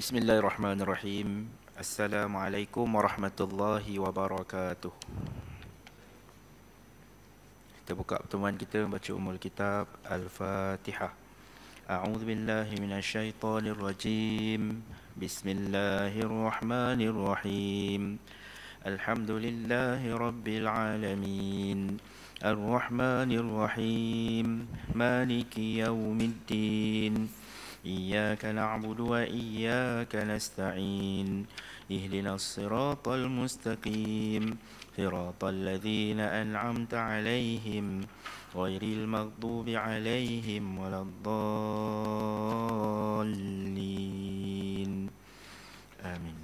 بسم الله الرحمن الرحيم السلام عليكم ورحمة الله وبركاته Kita buka pertemuan kita membaca umul kitab Al-Fatihah أعوذ بالله من الشيطان الرجيم بسم الله الرحمن الرحيم الحمد لله رب العالمين الرحمن الرحيم مالك يوم الدين إياك نعبد وإياك نستعين اهدنا الصراط المستقيم صراط الذين أنعمت عليهم غير المغضوب عليهم ولا الضالين آمين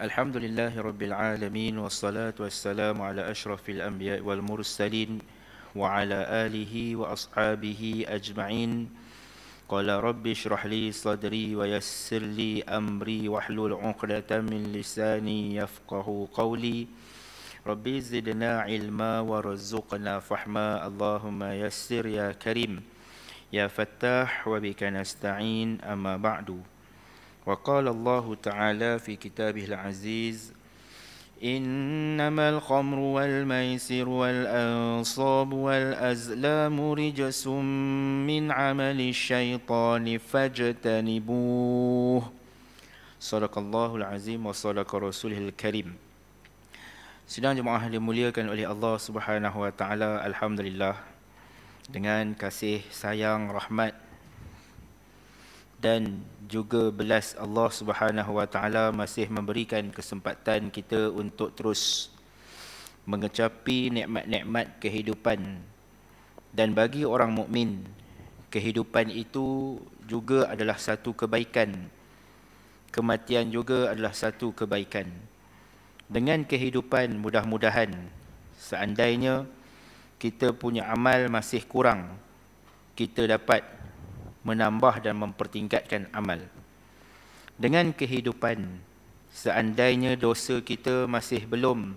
الحمد لله رب العالمين والصلاة والسلام على أشرف الأنبياء والمرسلين وعلى آله وأصحابه أجمعين قال رب اشرح لي صدري ويسر لي أمري واحلل عقدة من لساني يفقه قولي ربي زدنا علما ورزقنا فحما اللهم يسر يا كريم يا فتاح وبك نستعين أما بعد وقال الله تعالى في كتابه العزيز إنما الخمر والميسر والأنصاب والأزلام رجس من عمل الشيطان فاجتنبوه صدق الله العظيم وصدق رسوله الكريم Sidang jemaah dimuliakan oleh Allah Subhanahu Wa Taala. Alhamdulillah dengan kasih sayang rahmat dan juga belas Allah Subhanahu Wa Taala masih memberikan kesempatan kita untuk terus mengecapi nikmat-nikmat kehidupan dan bagi orang mukmin kehidupan itu juga adalah satu kebaikan kematian juga adalah satu kebaikan dengan kehidupan mudah-mudahan seandainya kita punya amal masih kurang kita dapat menambah dan mempertingkatkan amal. Dengan kehidupan, seandainya dosa kita masih belum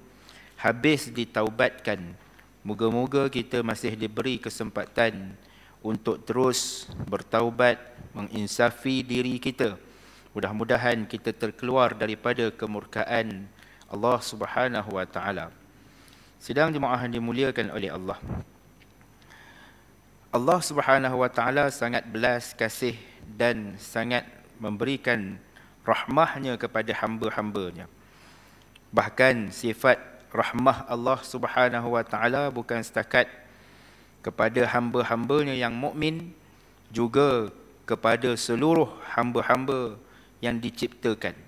habis ditaubatkan, moga-moga kita masih diberi kesempatan untuk terus bertaubat, menginsafi diri kita. Mudah-mudahan kita terkeluar daripada kemurkaan Allah Subhanahu Wa Taala. Sidang jemaah dimuliakan oleh Allah. Allah Subhanahu Wa Taala sangat belas kasih dan sangat memberikan rahmahnya kepada hamba-hambanya. Bahkan sifat rahmah Allah Subhanahu Wa Taala bukan setakat kepada hamba-hambanya yang mukmin juga kepada seluruh hamba-hamba yang diciptakan.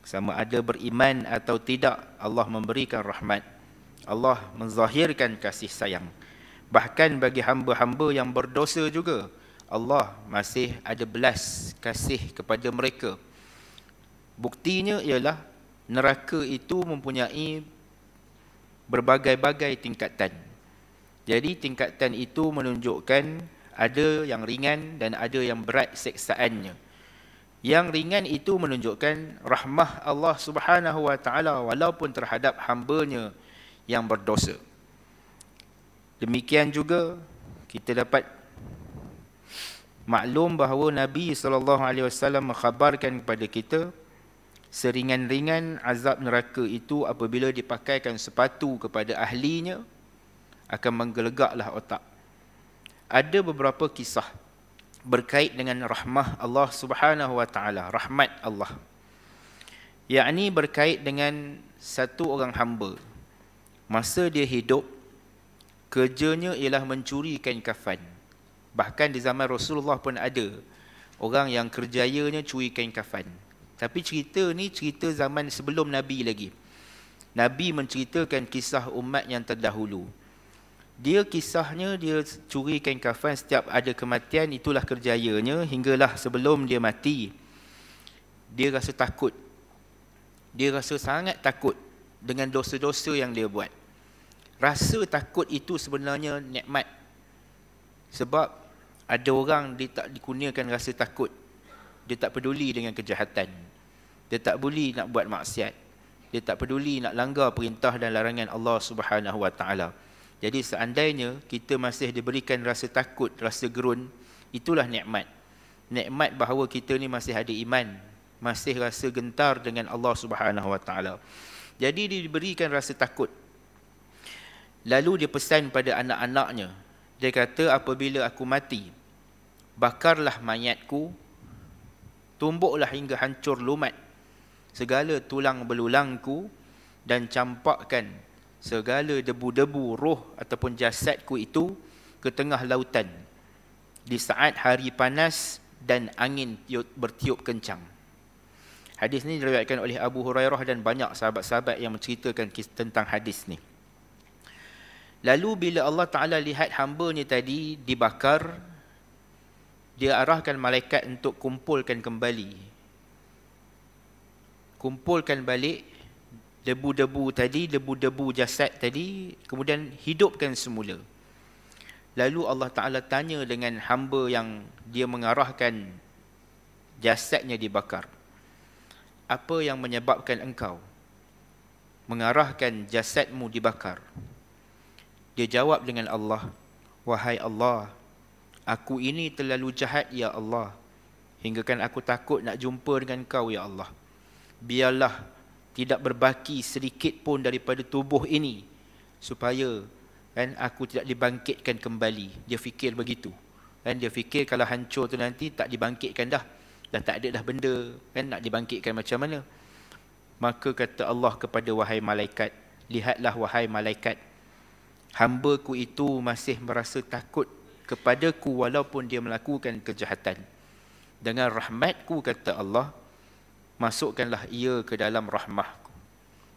Sama ada beriman atau tidak Allah memberikan rahmat. Allah menzahirkan kasih sayang. Bahkan bagi hamba-hamba yang berdosa juga Allah masih ada belas kasih kepada mereka Buktinya ialah neraka itu mempunyai berbagai-bagai tingkatan Jadi tingkatan itu menunjukkan ada yang ringan dan ada yang berat seksaannya yang ringan itu menunjukkan rahmah Allah Subhanahu wa taala walaupun terhadap hamba-Nya yang berdosa. Demikian juga kita dapat maklum bahawa Nabi SAW mengkhabarkan kepada kita seringan-ringan azab neraka itu apabila dipakaikan sepatu kepada ahlinya akan menggelegaklah otak. Ada beberapa kisah berkait dengan rahmah Allah Subhanahu Wa Taala, rahmat Allah. Yang ini berkait dengan satu orang hamba. Masa dia hidup, kerjanya ialah mencuri kain kafan. Bahkan di zaman Rasulullah pun ada orang yang kerjayanya curi kain kafan. Tapi cerita ni cerita zaman sebelum Nabi lagi. Nabi menceritakan kisah umat yang terdahulu. Dia kisahnya dia curi kain kafan setiap ada kematian itulah kerjayanya hinggalah sebelum dia mati. Dia rasa takut. Dia rasa sangat takut dengan dosa-dosa yang dia buat rasa takut itu sebenarnya nikmat sebab ada orang dia tak dikurniakan rasa takut dia tak peduli dengan kejahatan dia tak peduli nak buat maksiat dia tak peduli nak langgar perintah dan larangan Allah Subhanahu Wa Taala jadi seandainya kita masih diberikan rasa takut rasa gerun itulah nikmat nikmat bahawa kita ni masih ada iman masih rasa gentar dengan Allah Subhanahu Wa Taala jadi diberikan rasa takut Lalu dia pesan pada anak-anaknya. Dia kata, apabila aku mati, bakarlah mayatku, tumbuklah hingga hancur lumat segala tulang belulangku dan campakkan segala debu-debu roh ataupun jasadku itu ke tengah lautan di saat hari panas dan angin bertiup kencang. Hadis ini diriwayatkan oleh Abu Hurairah dan banyak sahabat-sahabat yang menceritakan tentang hadis ini. Lalu bila Allah Ta'ala lihat hamba ni tadi dibakar, dia arahkan malaikat untuk kumpulkan kembali. Kumpulkan balik debu-debu tadi, debu-debu jasad tadi, kemudian hidupkan semula. Lalu Allah Ta'ala tanya dengan hamba yang dia mengarahkan jasadnya dibakar. Apa yang menyebabkan engkau mengarahkan jasadmu dibakar? Dia jawab dengan Allah, "Wahai Allah, aku ini terlalu jahat ya Allah, hingga kan aku takut nak jumpa dengan kau ya Allah. Biarlah tidak berbaki sedikit pun daripada tubuh ini supaya kan aku tidak dibangkitkan kembali." Dia fikir begitu. Kan dia fikir kalau hancur tu nanti tak dibangkitkan dah. Dah tak ada dah benda kan nak dibangkitkan macam mana? Maka kata Allah kepada wahai malaikat, "Lihatlah wahai malaikat, hamba ku itu masih merasa takut kepada ku walaupun dia melakukan kejahatan. Dengan rahmatku kata Allah, masukkanlah ia ke dalam rahmahku.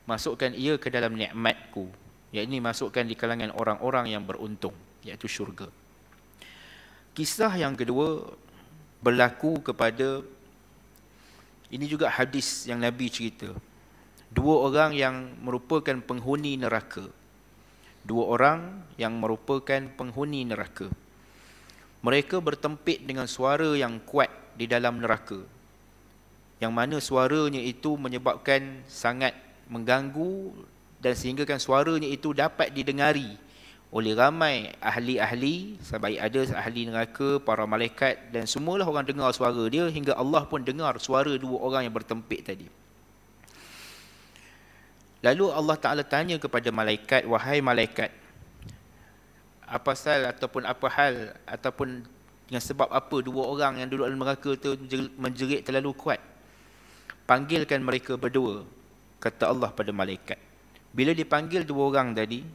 Masukkan ia ke dalam nikmatku. Yang ini masukkan di kalangan orang-orang yang beruntung, iaitu syurga. Kisah yang kedua berlaku kepada ini juga hadis yang Nabi cerita. Dua orang yang merupakan penghuni neraka dua orang yang merupakan penghuni neraka. Mereka bertempit dengan suara yang kuat di dalam neraka. Yang mana suaranya itu menyebabkan sangat mengganggu dan sehinggakan suaranya itu dapat didengari oleh ramai ahli-ahli sampai ada ahli neraka, para malaikat dan semualah orang dengar suara dia hingga Allah pun dengar suara dua orang yang bertempit tadi. Lalu Allah Ta'ala tanya kepada malaikat, wahai malaikat, apa sal ataupun apa hal ataupun dengan sebab apa dua orang yang duduk dalam neraka itu menjerit terlalu kuat. Panggilkan mereka berdua, kata Allah pada malaikat. Bila dipanggil dua orang tadi,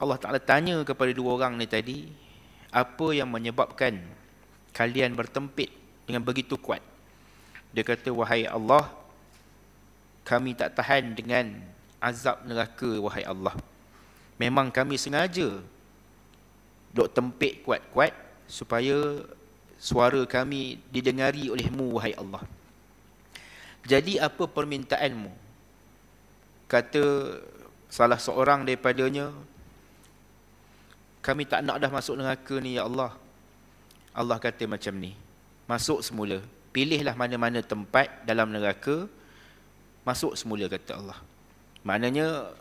Allah Ta'ala tanya kepada dua orang ni tadi, apa yang menyebabkan kalian bertempit dengan begitu kuat. Dia kata, wahai Allah, kami tak tahan dengan azab neraka wahai Allah. Memang kami sengaja dok tempik kuat-kuat supaya suara kami didengari olehmu wahai Allah. Jadi apa permintaanmu? Kata salah seorang daripadanya kami tak nak dah masuk neraka ni ya Allah. Allah kata macam ni. Masuk semula. Pilihlah mana-mana tempat dalam neraka masuk semula kata Allah. Maknanya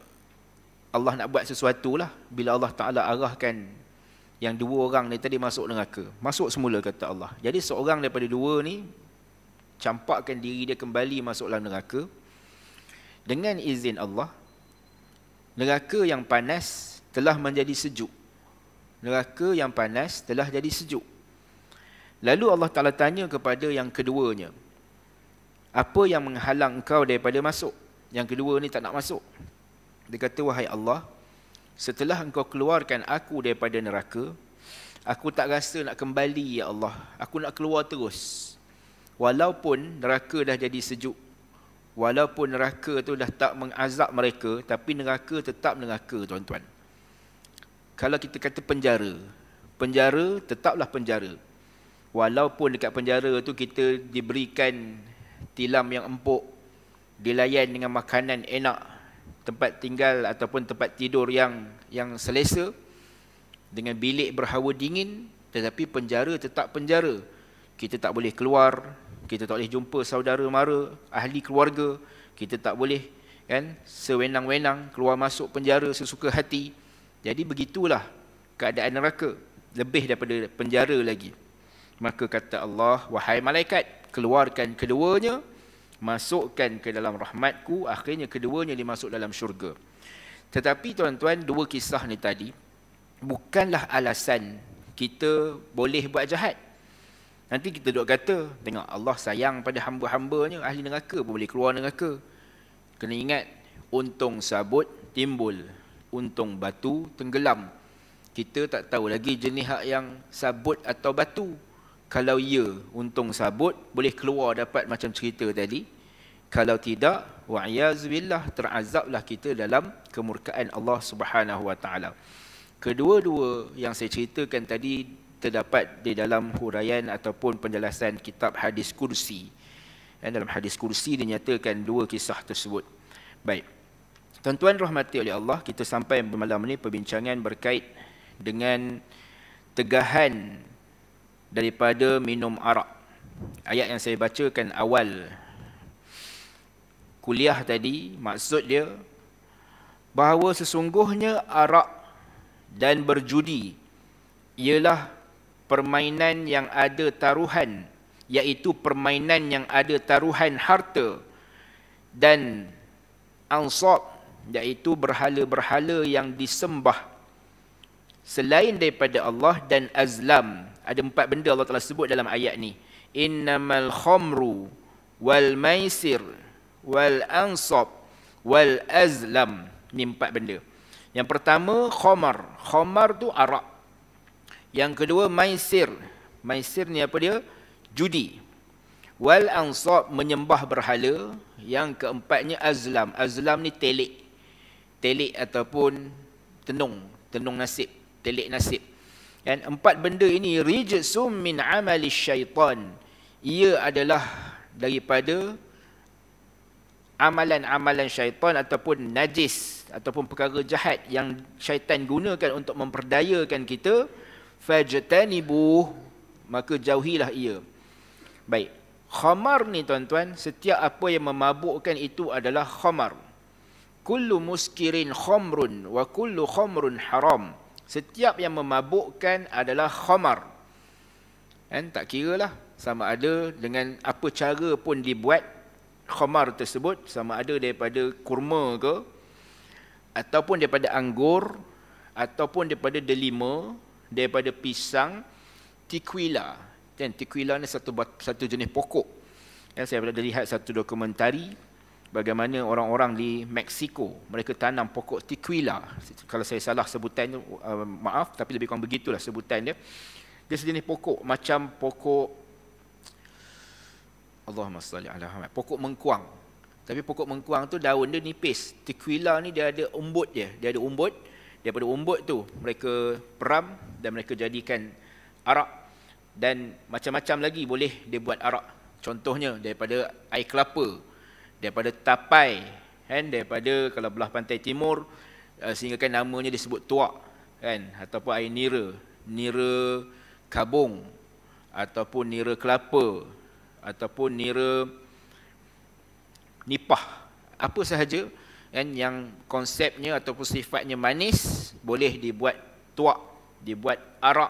Allah nak buat sesuatu lah bila Allah Ta'ala arahkan yang dua orang ni tadi masuk neraka. Masuk semula kata Allah. Jadi seorang daripada dua ni campakkan diri dia kembali masuk dalam neraka. Dengan izin Allah, neraka yang panas telah menjadi sejuk. Neraka yang panas telah jadi sejuk. Lalu Allah Ta'ala tanya kepada yang keduanya apa yang menghalang kau daripada masuk? Yang kedua ni tak nak masuk. Dia kata, wahai Allah, setelah engkau keluarkan aku daripada neraka, aku tak rasa nak kembali, ya Allah. Aku nak keluar terus. Walaupun neraka dah jadi sejuk, walaupun neraka tu dah tak mengazab mereka, tapi neraka tetap neraka, tuan-tuan. Kalau kita kata penjara, penjara tetaplah penjara. Walaupun dekat penjara tu kita diberikan tilam yang empuk, dilayan dengan makanan enak, tempat tinggal ataupun tempat tidur yang yang selesa, dengan bilik berhawa dingin, tetapi penjara tetap penjara. Kita tak boleh keluar, kita tak boleh jumpa saudara mara, ahli keluarga, kita tak boleh kan sewenang-wenang keluar masuk penjara sesuka hati. Jadi begitulah keadaan neraka, lebih daripada penjara lagi. Maka kata Allah, wahai malaikat, keluarkan keduanya masukkan ke dalam rahmatku akhirnya keduanya dimasuk dalam syurga tetapi tuan-tuan dua kisah ni tadi bukanlah alasan kita boleh buat jahat nanti kita duk kata tengok Allah sayang pada hamba-hambanya ahli neraka pun boleh keluar neraka kena ingat untung sabut timbul untung batu tenggelam kita tak tahu lagi jenis hak yang sabut atau batu kalau ya, untung sabut, boleh keluar dapat macam cerita tadi. Kalau tidak, wa'iyazubillah, terazablah kita dalam kemurkaan Allah Subhanahu Kedua-dua yang saya ceritakan tadi terdapat di dalam huraian ataupun penjelasan kitab hadis kursi. Dan dalam hadis kursi dinyatakan dua kisah tersebut. Baik. Tuan-tuan rahmati oleh Allah, kita sampai malam ini perbincangan berkait dengan tegahan daripada minum arak. Ayat yang saya bacakan awal kuliah tadi maksud dia bahawa sesungguhnya arak dan berjudi ialah permainan yang ada taruhan iaitu permainan yang ada taruhan harta dan ansab iaitu berhala-berhala yang disembah selain daripada Allah dan azlam ada empat benda Allah telah sebut dalam ayat ni innamal khamru wal maisir wal ansab wal azlam ni empat benda yang pertama khamar khamar tu arak yang kedua maisir maisir ni apa dia judi wal ansab menyembah berhala yang keempatnya azlam azlam ni telik telik ataupun tenung tenung nasib telik nasib dan empat benda ini rijsum min amali syaitan. Ia adalah daripada amalan-amalan syaitan ataupun najis ataupun perkara jahat yang syaitan gunakan untuk memperdayakan kita fajtanibu maka jauhilah ia. Baik. Khamar ni tuan-tuan, setiap apa yang memabukkan itu adalah khamar. Kullu muskirin khamrun wa kullu khamrun haram. Setiap yang memabukkan adalah khamar. Kan? Tak kira lah sama ada dengan apa cara pun dibuat khamar tersebut. Sama ada daripada kurma ke. Ataupun daripada anggur. Ataupun daripada delima. Daripada pisang. Tequila. Kan? Tequila ni satu, satu jenis pokok. Kan? Saya pernah lihat satu dokumentari bagaimana orang-orang di Meksiko mereka tanam pokok tequila kalau saya salah sebutannya uh, maaf tapi lebih kurang begitulah sebutan dia dia sejenis pokok macam pokok Allahumma salli ala Muhammad pokok mengkuang tapi pokok mengkuang tu daun dia nipis tequila ni dia ada umbut dia dia ada umbut daripada umbut tu mereka peram dan mereka jadikan arak dan macam-macam lagi boleh dia buat arak contohnya daripada air kelapa daripada Tapai kan daripada kalau belah pantai timur eh, sehingga kan namanya disebut Tuak kan ataupun air Nira Nira Kabung ataupun Nira Kelapa ataupun Nira Nipah apa sahaja kan yang konsepnya ataupun sifatnya manis boleh dibuat tuak dibuat arak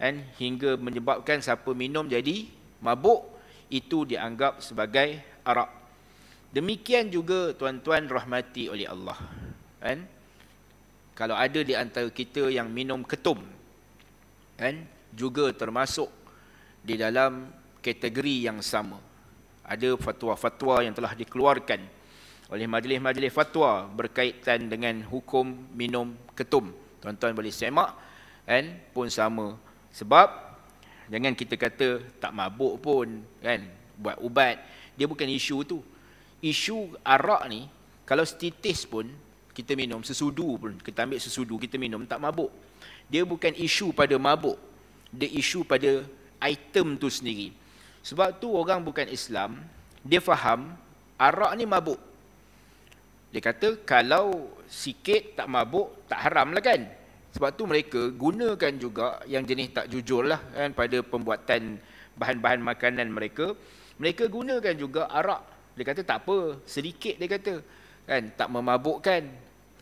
kan hingga menyebabkan siapa minum jadi mabuk itu dianggap sebagai arak Demikian juga tuan-tuan rahmati oleh Allah. Kan? Kalau ada di antara kita yang minum ketum. Kan? Juga termasuk di dalam kategori yang sama. Ada fatwa-fatwa yang telah dikeluarkan oleh majlis-majlis fatwa berkaitan dengan hukum minum ketum. Tuan-tuan boleh semak kan? pun sama. Sebab jangan kita kata tak mabuk pun kan buat ubat. Dia bukan isu tu isu arak ni kalau setitis pun kita minum sesudu pun kita ambil sesudu kita minum tak mabuk dia bukan isu pada mabuk dia isu pada item tu sendiri sebab tu orang bukan Islam dia faham arak ni mabuk dia kata kalau sikit tak mabuk tak haram lah kan sebab tu mereka gunakan juga yang jenis tak jujur lah kan pada pembuatan bahan-bahan makanan mereka mereka gunakan juga arak dia kata tak apa, sedikit dia kata. Kan, tak memabukkan.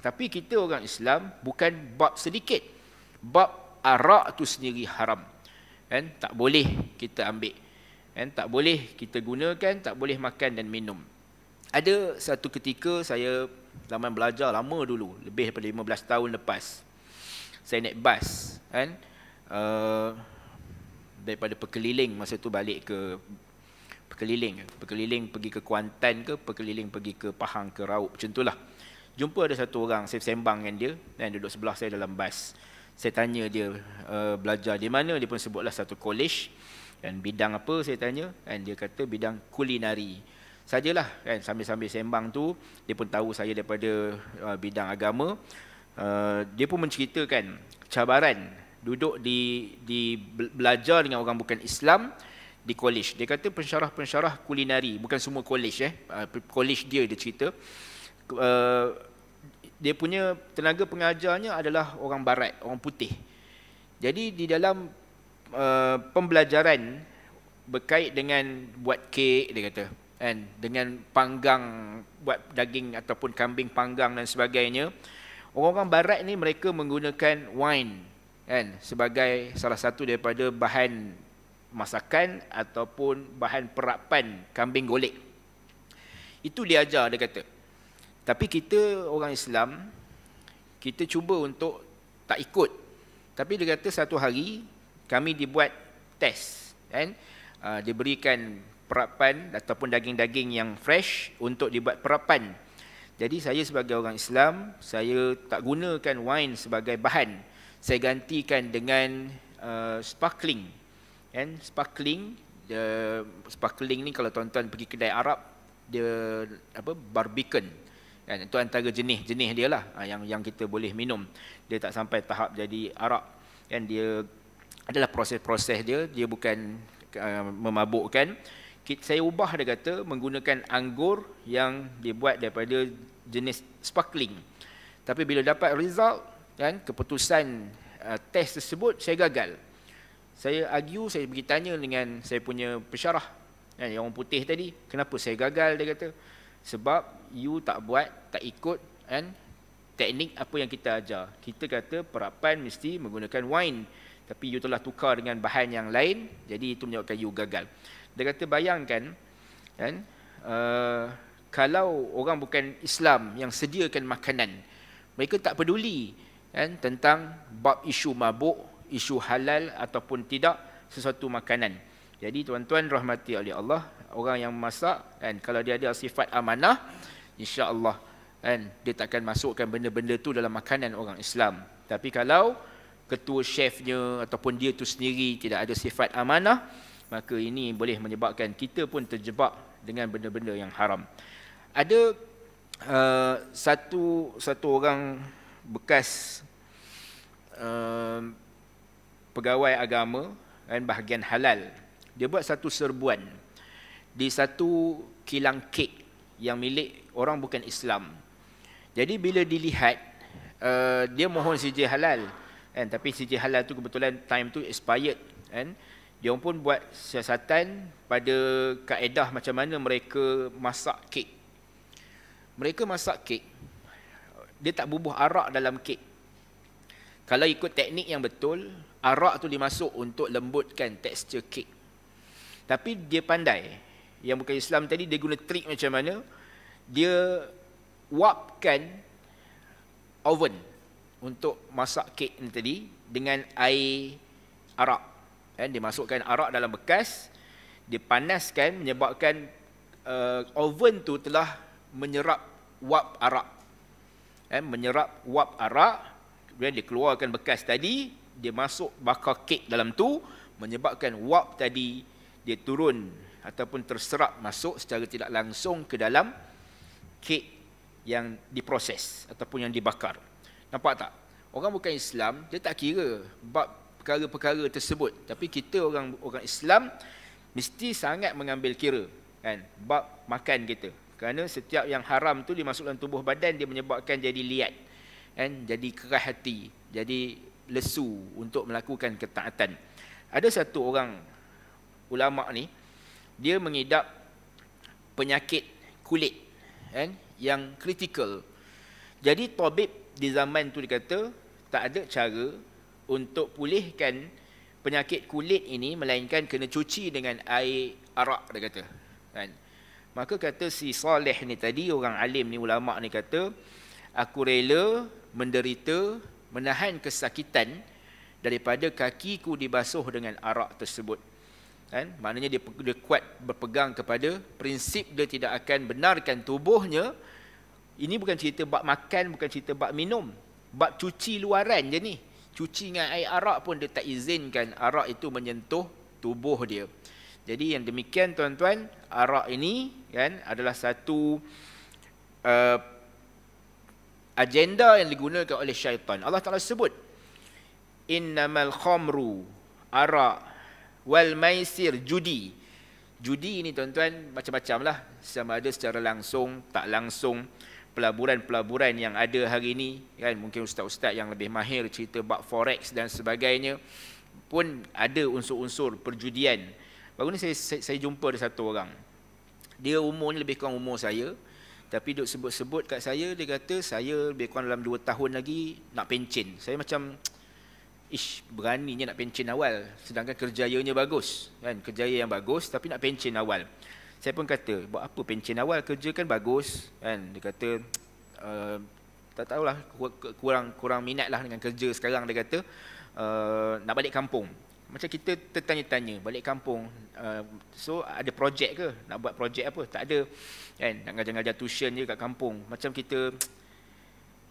Tapi kita orang Islam bukan bab sedikit. Bab arak tu sendiri haram. Kan, tak boleh kita ambil. Kan, tak boleh kita gunakan, tak boleh makan dan minum. Ada satu ketika saya zaman belajar lama dulu, lebih daripada 15 tahun lepas. Saya naik bas, kan? Uh, daripada perkeliling masa tu balik ke berkeliling berkeliling pergi ke Kuantan ke berkeliling pergi ke Pahang ke Rauk macam itulah jumpa ada satu orang saya sembang dengan dia dan duduk sebelah saya dalam bas saya tanya dia uh, belajar di mana dia pun sebutlah satu college dan bidang apa saya tanya dan dia kata bidang kulinari sajalah kan sambil-sambil sembang tu dia pun tahu saya daripada uh, bidang agama uh, dia pun menceritakan cabaran duduk di di belajar dengan orang bukan Islam di college. Dia kata pensyarah-pensyarah kulinari, bukan semua college eh. Ah, college dia dia cerita. Uh, dia punya tenaga pengajarnya adalah orang barat, orang putih. Jadi di dalam uh, pembelajaran berkait dengan buat kek dia kata kan dengan panggang buat daging ataupun kambing panggang dan sebagainya orang-orang barat ni mereka menggunakan wine kan sebagai salah satu daripada bahan masakan ataupun bahan perapan kambing golek. Itu dia ajar dia kata. Tapi kita orang Islam kita cuba untuk tak ikut. Tapi dia kata satu hari kami dibuat test kan ah, diberikan perapan ataupun daging-daging yang fresh untuk dibuat perapan. Jadi saya sebagai orang Islam, saya tak gunakan wine sebagai bahan. Saya gantikan dengan uh, sparkling and sparkling the sparkling ni kalau tuan-tuan pergi kedai Arab dia apa barbican kan itu antara jenis-jenis dia lah ah, yang yang kita boleh minum dia tak sampai tahap jadi arak kan dia adalah proses-proses dia dia bukan uh, memabukkan saya ubah dia kata menggunakan anggur yang dibuat daripada jenis sparkling tapi bila dapat result kan keputusan uh, test tersebut saya gagal saya argue, saya pergi tanya dengan saya punya pesyarah kan, yang orang putih tadi, kenapa saya gagal dia kata, sebab you tak buat, tak ikut kan, teknik apa yang kita ajar. Kita kata perapan mesti menggunakan wine. Tapi you telah tukar dengan bahan yang lain, jadi itu menyebabkan you gagal. Dia kata bayangkan, kan, uh, kalau orang bukan Islam yang sediakan makanan, mereka tak peduli kan, tentang bab isu mabuk isu halal ataupun tidak sesuatu makanan. Jadi tuan-tuan rahmati oleh Allah, orang yang masak, kan kalau dia ada sifat amanah, insya-Allah kan dia takkan masukkan benda-benda tu dalam makanan orang Islam. Tapi kalau ketua chefnya ataupun dia tu sendiri tidak ada sifat amanah, maka ini boleh menyebabkan kita pun terjebak dengan benda-benda yang haram. Ada uh, satu satu orang bekas uh, pegawai agama dan bahagian halal. Dia buat satu serbuan di satu kilang kek yang milik orang bukan Islam. Jadi bila dilihat uh, dia mohon sijil halal kan tapi sijil halal tu kebetulan time tu expired kan. Dia pun buat siasatan pada kaedah macam mana mereka masak kek. Mereka masak kek. Dia tak bubuh arak dalam kek. Kalau ikut teknik yang betul, arak tu dimasuk untuk lembutkan tekstur kek. Tapi dia pandai. Yang bukan Islam tadi, dia guna trik macam mana. Dia wapkan oven untuk masak kek ni tadi dengan air arak. Eh, dia masukkan arak dalam bekas, dia panaskan menyebabkan uh, oven tu telah menyerap wap arak. Eh, menyerap wap arak, Kemudian dia keluarkan bekas tadi, dia masuk bakar kek dalam tu, menyebabkan wap tadi dia turun ataupun terserap masuk secara tidak langsung ke dalam kek yang diproses ataupun yang dibakar. Nampak tak? Orang bukan Islam, dia tak kira bab perkara-perkara tersebut. Tapi kita orang orang Islam mesti sangat mengambil kira kan bab makan kita. Kerana setiap yang haram tu dimasukkan tubuh badan dia menyebabkan jadi liat kan jadi kerah hati jadi lesu untuk melakukan ketaatan ada satu orang ulama ni dia mengidap penyakit kulit kan yang kritikal jadi tabib di zaman tu dikata tak ada cara untuk pulihkan penyakit kulit ini melainkan kena cuci dengan air arak dia kata kan maka kata si soleh ni tadi orang alim ni ulama ni kata aku rela menderita menahan kesakitan daripada kakiku dibasuh dengan arak tersebut kan maknanya dia, dia kuat berpegang kepada prinsip dia tidak akan benarkan tubuhnya ini bukan cerita bab makan bukan cerita bab minum bab cuci luaran je ni cuci dengan air arak pun dia tak izinkan arak itu menyentuh tubuh dia jadi yang demikian tuan-tuan arak ini kan adalah satu uh, agenda yang digunakan oleh syaitan. Allah Taala sebut innamal khamru ara wal maisir judi. Judi ini tuan-tuan macam-macam lah. Sama ada secara langsung, tak langsung. Pelaburan-pelaburan yang ada hari ini. Kan? Mungkin ustaz-ustaz yang lebih mahir cerita bak forex dan sebagainya. Pun ada unsur-unsur perjudian. Baru ni saya, saya, saya jumpa ada satu orang. Dia umurnya lebih kurang umur saya. Tapi duk sebut-sebut kat saya, dia kata saya lebih kurang dalam 2 tahun lagi nak pencin. Saya macam, ish, beraninya nak pencin awal. Sedangkan kerjayanya bagus. Kan? Kerjaya yang bagus tapi nak pencin awal. Saya pun kata, buat apa pencin awal? Kerja kan bagus. Kan? Dia kata, e, tak tahulah, kurang, kurang minat lah dengan kerja sekarang. Dia kata, e, nak balik kampung macam kita tertanya-tanya balik kampung uh, so ada projek ke nak buat projek apa tak ada kan nak ngajar-ngajar tuition je kat kampung macam kita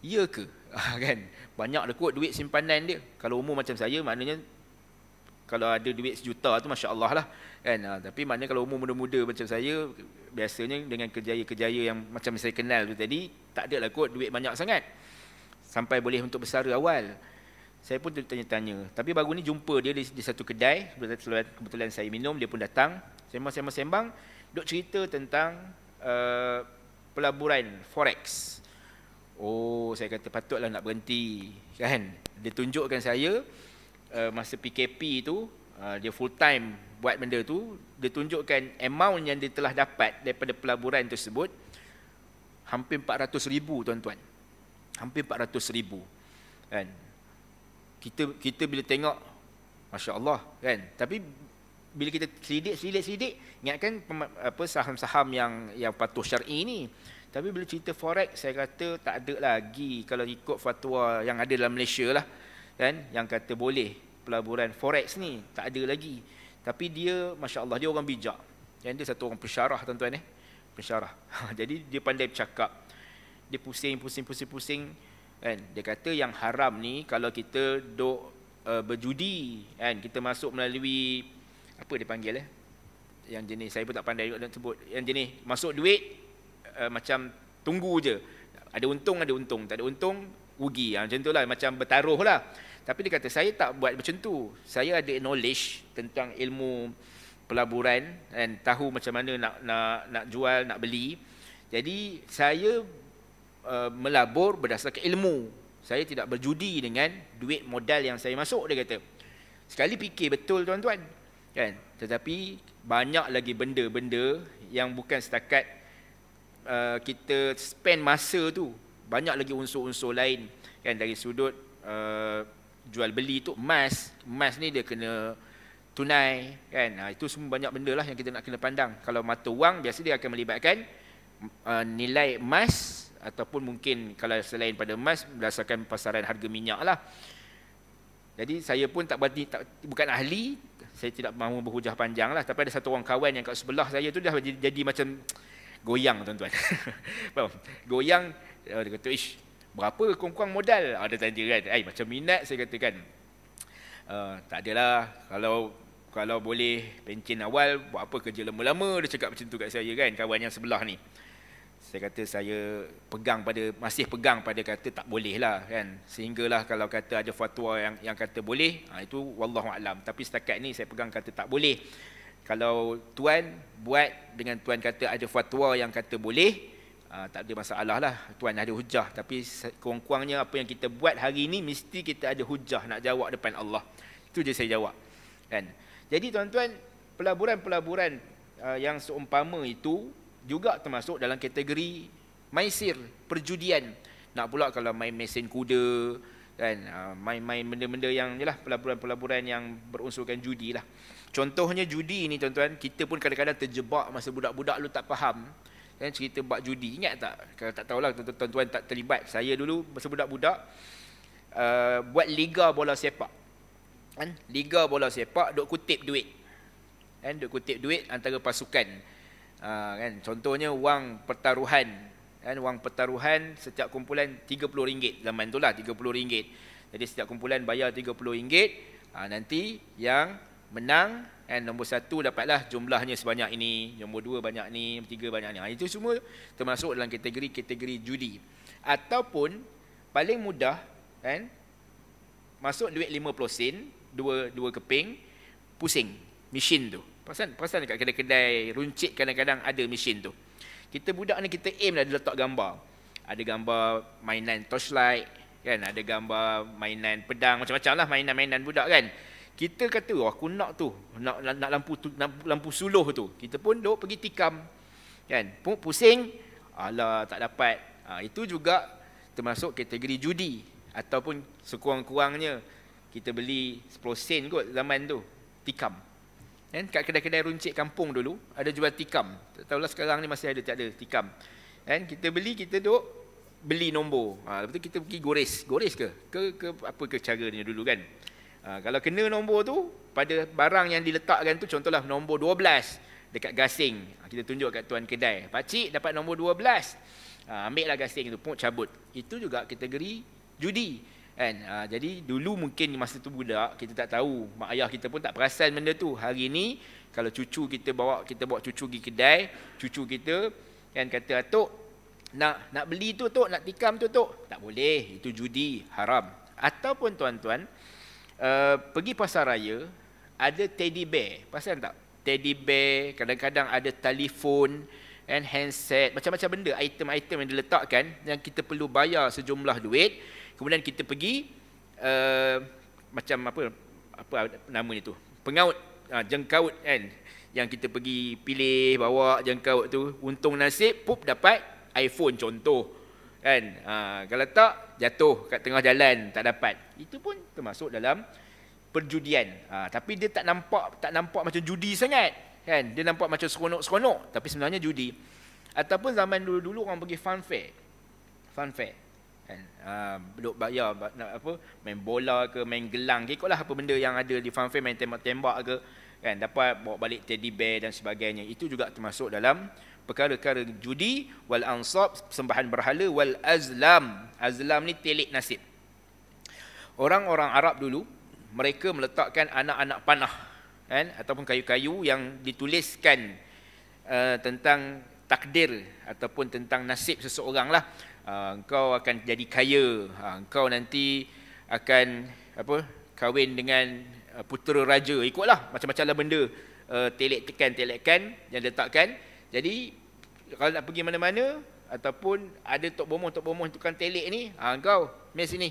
ya ke ah, kan banyak dah kot duit simpanan dia kalau umur macam saya maknanya kalau ada duit sejuta tu masya Allah lah kan uh, tapi maknanya kalau umur muda-muda macam saya biasanya dengan kejaya-kejaya yang macam saya kenal tu tadi tak ada lah kot duit banyak sangat sampai boleh untuk bersara awal saya pun tanya-tanya. Tapi baru ni jumpa dia di, di satu kedai, kebetulan, kebetulan saya minum, dia pun datang. Sembang-sembang-sembang, duk cerita tentang uh, pelaburan Forex. Oh, saya kata patutlah nak berhenti. Kan? Dia tunjukkan saya, uh, masa PKP tu, uh, dia full time buat benda tu, dia tunjukkan amount yang dia telah dapat daripada pelaburan tersebut, hampir 400 ribu tuan-tuan. Hampir 400 ribu. Kan? kita kita bila tengok masya-Allah kan tapi bila kita selidik selidik selidik ingatkan apa saham-saham yang yang patuh syar'i ni tapi bila cerita forex saya kata tak ada lagi kalau ikut fatwa yang ada dalam Malaysia lah kan yang kata boleh pelaburan forex ni tak ada lagi tapi dia masya-Allah dia orang bijak dan dia satu orang pensyarah tuan-tuan eh pensyarah jadi dia pandai bercakap dia pusing pusing pusing pusing, pusing kan dia kata yang haram ni kalau kita dok uh, eh, berjudi kan kita masuk melalui apa dia panggil eh yang jenis saya pun tak pandai nak sebut yang jenis masuk duit uh, macam tunggu je ada untung ada untung tak ada untung rugi ha, macam itulah macam bertaruh lah tapi dia kata saya tak buat macam tu saya ada knowledge tentang ilmu pelaburan dan tahu macam mana nak nak nak jual nak beli jadi saya Uh, melabur berdasarkan ilmu. Saya tidak berjudi dengan duit modal yang saya masuk dia kata. Sekali fikir betul tuan-tuan. Kan? Tetapi banyak lagi benda-benda yang bukan setakat uh, kita spend masa tu. Banyak lagi unsur-unsur lain kan dari sudut uh, jual beli tu emas. Emas ni dia kena tunai kan. Ha, itu semua banyak benda lah yang kita nak kena pandang. Kalau mata wang biasa dia akan melibatkan uh, nilai emas ataupun mungkin kalau selain pada emas berdasarkan pasaran harga minyak lah. Jadi saya pun tak berarti tak, bukan ahli, saya tidak mahu berhujah panjang lah. Tapi ada satu orang kawan yang kat sebelah saya tu dah jadi, jadi macam goyang tuan-tuan. goyang, eh, dia kata, ish, berapa kongkong modal? Ada ah, tanya kan, Ay, eh, macam minat saya katakan. Uh, tak adalah, kalau kalau boleh pencin awal, buat apa kerja lama-lama, dia cakap macam tu kat saya kan, kawan yang sebelah ni saya kata saya pegang pada masih pegang pada kata tak boleh lah kan sehinggalah kalau kata ada fatwa yang yang kata boleh ha, itu wallahu alam tapi setakat ni saya pegang kata tak boleh kalau tuan buat dengan tuan kata ada fatwa yang kata boleh ha, tak ada masalah lah tuan ada hujah tapi kurang-kurangnya apa yang kita buat hari ini mesti kita ada hujah nak jawab depan Allah itu je saya jawab kan jadi tuan-tuan pelaburan-pelaburan ha, yang seumpama itu juga termasuk dalam kategori maisir, perjudian. Nak pula kalau main mesin kuda, kan, ah, main-main benda-benda yang jelah pelaburan-pelaburan yang berunsurkan judi lah. Contohnya judi ni tuan-tuan, kita pun kadang-kadang terjebak masa budak-budak lu tak faham. Kan, cerita bak judi, ingat tak? Kalau tak tahulah tuan-tuan tak terlibat. Saya dulu masa budak-budak, uh, buat liga bola sepak. Kan? Liga bola sepak, dok kutip duit. Kan? dok kutip duit antara Pasukan. Ha, kan? Contohnya wang pertaruhan kan? Wang pertaruhan setiap kumpulan RM30 Zaman itulah RM30 Jadi setiap kumpulan bayar RM30 ha, Nanti yang menang kan? Nombor satu dapatlah jumlahnya sebanyak ini Nombor dua banyak ni Nombor tiga banyak ni ha, Itu semua termasuk dalam kategori-kategori judi Ataupun paling mudah kan? Masuk duit 50 sen Dua, dua keping Pusing Mesin tu Perasan, perasan dekat kedai-kedai runcit kadang-kadang ada mesin tu. Kita budak ni kita aim lah dia letak gambar. Ada gambar mainan torchlight, kan? Ada gambar mainan pedang macam-macam lah mainan-mainan budak kan. Kita kata, oh, aku nak tu, nak, nak lampu, tu, lampu, lampu suluh tu. Kita pun duk pergi tikam. Kan? Pusing, ala tak dapat. Ha, itu juga termasuk kategori judi. Ataupun sekurang-kurangnya kita beli 10 sen kot zaman tu. Tikam. Kan? Kat kedai-kedai runcit kampung dulu, ada jual tikam. Tak tahulah sekarang ni masih ada tak ada tikam. Kan? Kita beli, kita duduk, beli nombor. Ha, lepas tu kita pergi goris, goris ke? Ke, ke apa ke cara dia dulu kan? Ha, kalau kena nombor tu, pada barang yang diletakkan tu, contohlah nombor 12 dekat gasing. Ha, kita tunjuk kat tuan kedai. Pakcik dapat nombor 12. Ha, ambil lah gasing tu, pun cabut. Itu juga kategori judi. Judi. Kan? Ha, jadi dulu mungkin masa tu budak kita tak tahu mak ayah kita pun tak perasan benda tu. Hari ni kalau cucu kita bawa kita bawa cucu pergi kedai, cucu kita kan kata atuk nak nak beli tu tok, nak tikam tu tok. Tak boleh, itu judi, haram. Ataupun tuan-tuan uh, pergi pasar raya ada teddy bear. Pasal tak? Teddy bear, kadang-kadang ada telefon and handset, macam-macam benda, item-item yang diletakkan yang kita perlu bayar sejumlah duit Kemudian kita pergi uh, macam apa apa namanya tu? Pengaut uh, jengkaut kan yang kita pergi pilih bawa jengkaut tu untung nasib pup dapat iPhone contoh kan ha, kalau tak jatuh kat tengah jalan tak dapat itu pun termasuk dalam perjudian ha, tapi dia tak nampak tak nampak macam judi sangat kan dia nampak macam seronok-seronok tapi sebenarnya judi ataupun zaman dulu-dulu orang pergi fun fair fun fair kan uh, duk ya, apa main bola ke main gelang ke ikutlah apa benda yang ada di fun fair main tembak-tembak ke kan dapat bawa balik teddy bear dan sebagainya itu juga termasuk dalam perkara-perkara judi wal ansab sembahan berhala wal azlam azlam ni telik nasib orang-orang Arab dulu mereka meletakkan anak-anak panah kan ataupun kayu-kayu yang dituliskan uh, tentang takdir ataupun tentang nasib seseorang lah Ah, engkau akan jadi kaya ha, engkau nanti akan apa kahwin dengan ah, putera raja ikutlah macam-macam lah benda telek tekan telek kan yang letakkan jadi kalau nak pergi mana-mana ataupun ada tok bomoh tok bomoh tukang telek ni ha, engkau mai sini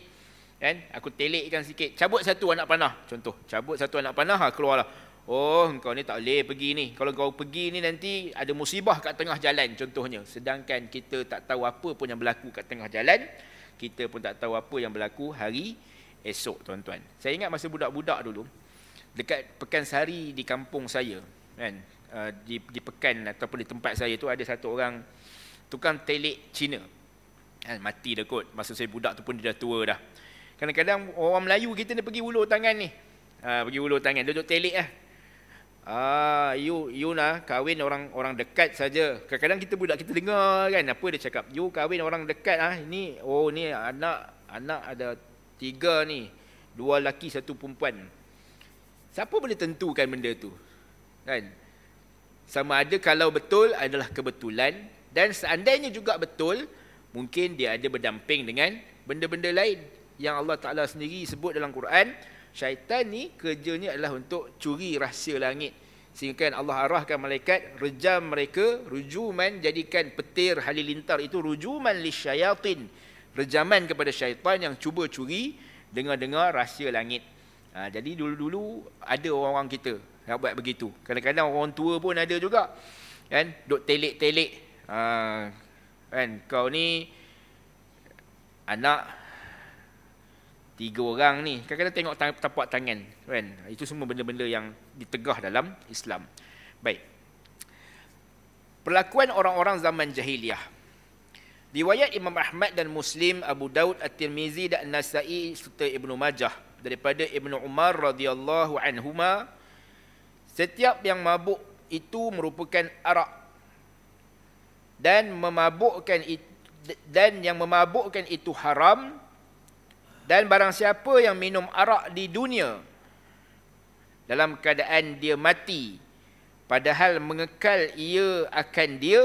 kan aku telekkan sikit cabut satu anak panah contoh cabut satu anak panah ha, keluarlah Oh, kau ni tak boleh pergi ni. Kalau kau pergi ni nanti ada musibah kat tengah jalan contohnya. Sedangkan kita tak tahu apa pun yang berlaku kat tengah jalan. Kita pun tak tahu apa yang berlaku hari esok tuan-tuan. Saya ingat masa budak-budak dulu. Dekat Pekan Sari di kampung saya. Kan? Uh, di, di Pekan ataupun di tempat saya tu ada satu orang tukang telik Cina. Kan? Mati dah kot. Masa saya budak tu pun dia dah tua dah. Kadang-kadang orang Melayu kita ni pergi ulur tangan ni. Ha, pergi ulur tangan. Duduk telik lah. Ah, you you nak kahwin orang orang dekat saja. Kadang-kadang kita budak kita dengar kan apa dia cakap. You kahwin orang dekat ah. Ini oh ni anak anak ada tiga ni. Dua lelaki satu perempuan. Siapa boleh tentukan benda tu? Kan? Sama ada kalau betul adalah kebetulan dan seandainya juga betul mungkin dia ada berdamping dengan benda-benda lain yang Allah Taala sendiri sebut dalam Quran syaitan ni kerjanya adalah untuk curi rahsia langit sehingga kan Allah arahkan malaikat rejam mereka rujuman jadikan petir halilintar itu rujuman lisyayatin rejaman kepada syaitan yang cuba curi dengar-dengar rahsia langit ha, jadi dulu-dulu ada orang-orang kita yang buat begitu kadang-kadang orang tua pun ada juga kan duk telik-telik ha, kan kau ni anak tiga orang ni kan kena tengok tapak tangan kan itu semua benda-benda yang ditegah dalam Islam baik perlakuan orang-orang zaman jahiliah riwayat Imam Ahmad dan Muslim Abu Daud At-Tirmizi dan Nasa'i serta Ibnu Majah daripada Ibnu Umar radhiyallahu anhuma setiap yang mabuk itu merupakan arak dan memabukkan dan yang memabukkan itu haram dan barang siapa yang minum arak di dunia dalam keadaan dia mati padahal mengekal ia akan dia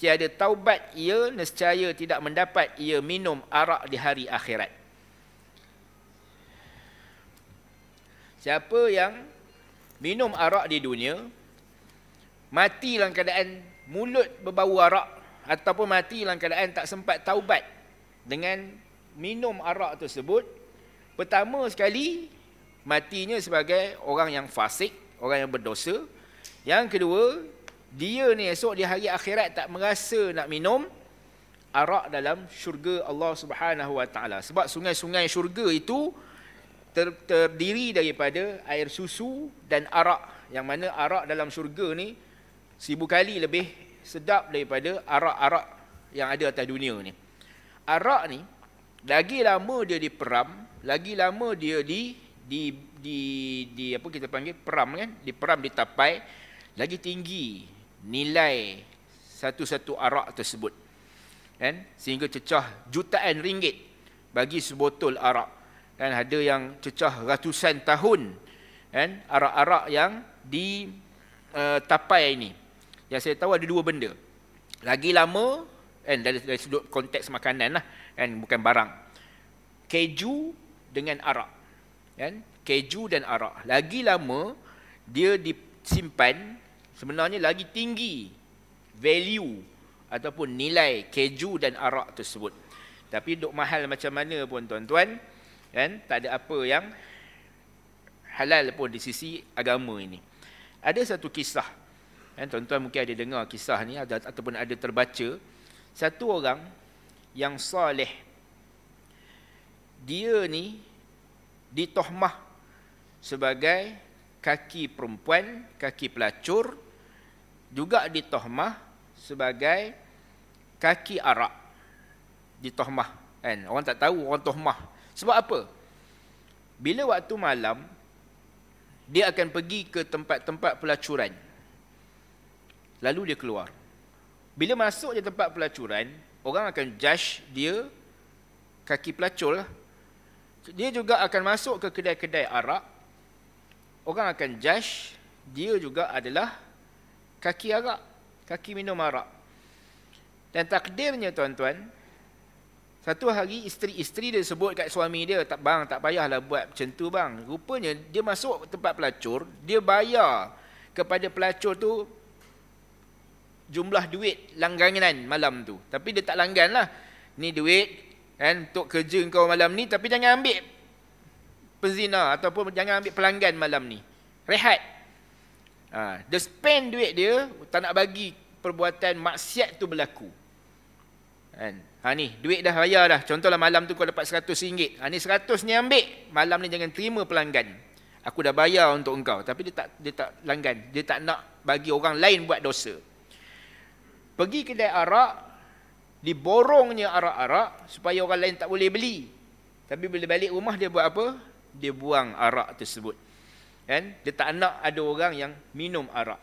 tiada taubat ia nescaya tidak mendapat ia minum arak di hari akhirat siapa yang minum arak di dunia mati dalam keadaan mulut berbau arak ataupun mati dalam keadaan tak sempat taubat dengan minum arak tersebut pertama sekali matinya sebagai orang yang fasik orang yang berdosa yang kedua dia ni esok di hari akhirat tak merasa nak minum arak dalam syurga Allah Subhanahu Wa Taala sebab sungai-sungai syurga itu ter- terdiri daripada air susu dan arak yang mana arak dalam syurga ni seribu kali lebih sedap daripada arak-arak yang ada atas dunia ni. Arak ni lagi lama dia diperam, lagi lama dia di di di, di apa kita panggil peram kan Diperam peram di tapai lagi tinggi nilai satu-satu arak tersebut kan sehingga cecah jutaan ringgit bagi sebotol arak kan ada yang cecah ratusan tahun kan arak-arak yang di uh, tapai ini yang saya tahu ada dua benda lagi lama kan dari sudut konteks makanan lah kan bukan barang keju dengan arak kan keju dan arak lagi lama dia disimpan sebenarnya lagi tinggi value ataupun nilai keju dan arak tersebut tapi dok mahal macam mana pun tuan-tuan kan tak ada apa yang halal pun di sisi agama ini ada satu kisah kan tuan-tuan mungkin ada dengar kisah ni ada ataupun ada terbaca satu orang yang soleh dia ni ditohmah sebagai kaki perempuan kaki pelacur juga ditohmah sebagai kaki arak ditohmah kan orang tak tahu orang tohmah sebab apa bila waktu malam dia akan pergi ke tempat-tempat pelacuran lalu dia keluar bila masuk je tempat pelacuran orang akan judge dia kaki pelacur lah. Dia juga akan masuk ke kedai-kedai arak. Orang akan judge dia juga adalah kaki arak. Kaki minum arak. Dan takdirnya tuan-tuan, satu hari isteri-isteri dia sebut kat suami dia, tak bang tak payahlah buat macam tu bang. Rupanya dia masuk tempat pelacur, dia bayar kepada pelacur tu jumlah duit langganan malam tu. Tapi dia tak langgan lah. Ni duit kan, untuk kerja kau malam ni tapi jangan ambil penzina ataupun jangan ambil pelanggan malam ni. Rehat. Ha, dia spend duit dia tak nak bagi perbuatan maksiat tu berlaku. Kan? Ha ni, duit dah raya dah. Contohlah malam tu kau dapat RM100. Ha ni RM100 ni ambil. Malam ni jangan terima pelanggan. Aku dah bayar untuk engkau. Tapi dia tak dia tak langgan. Dia tak nak bagi orang lain buat dosa pergi kedai arak diborongnya arak-arak supaya orang lain tak boleh beli tapi bila balik rumah dia buat apa dia buang arak tersebut kan dia tak nak ada orang yang minum arak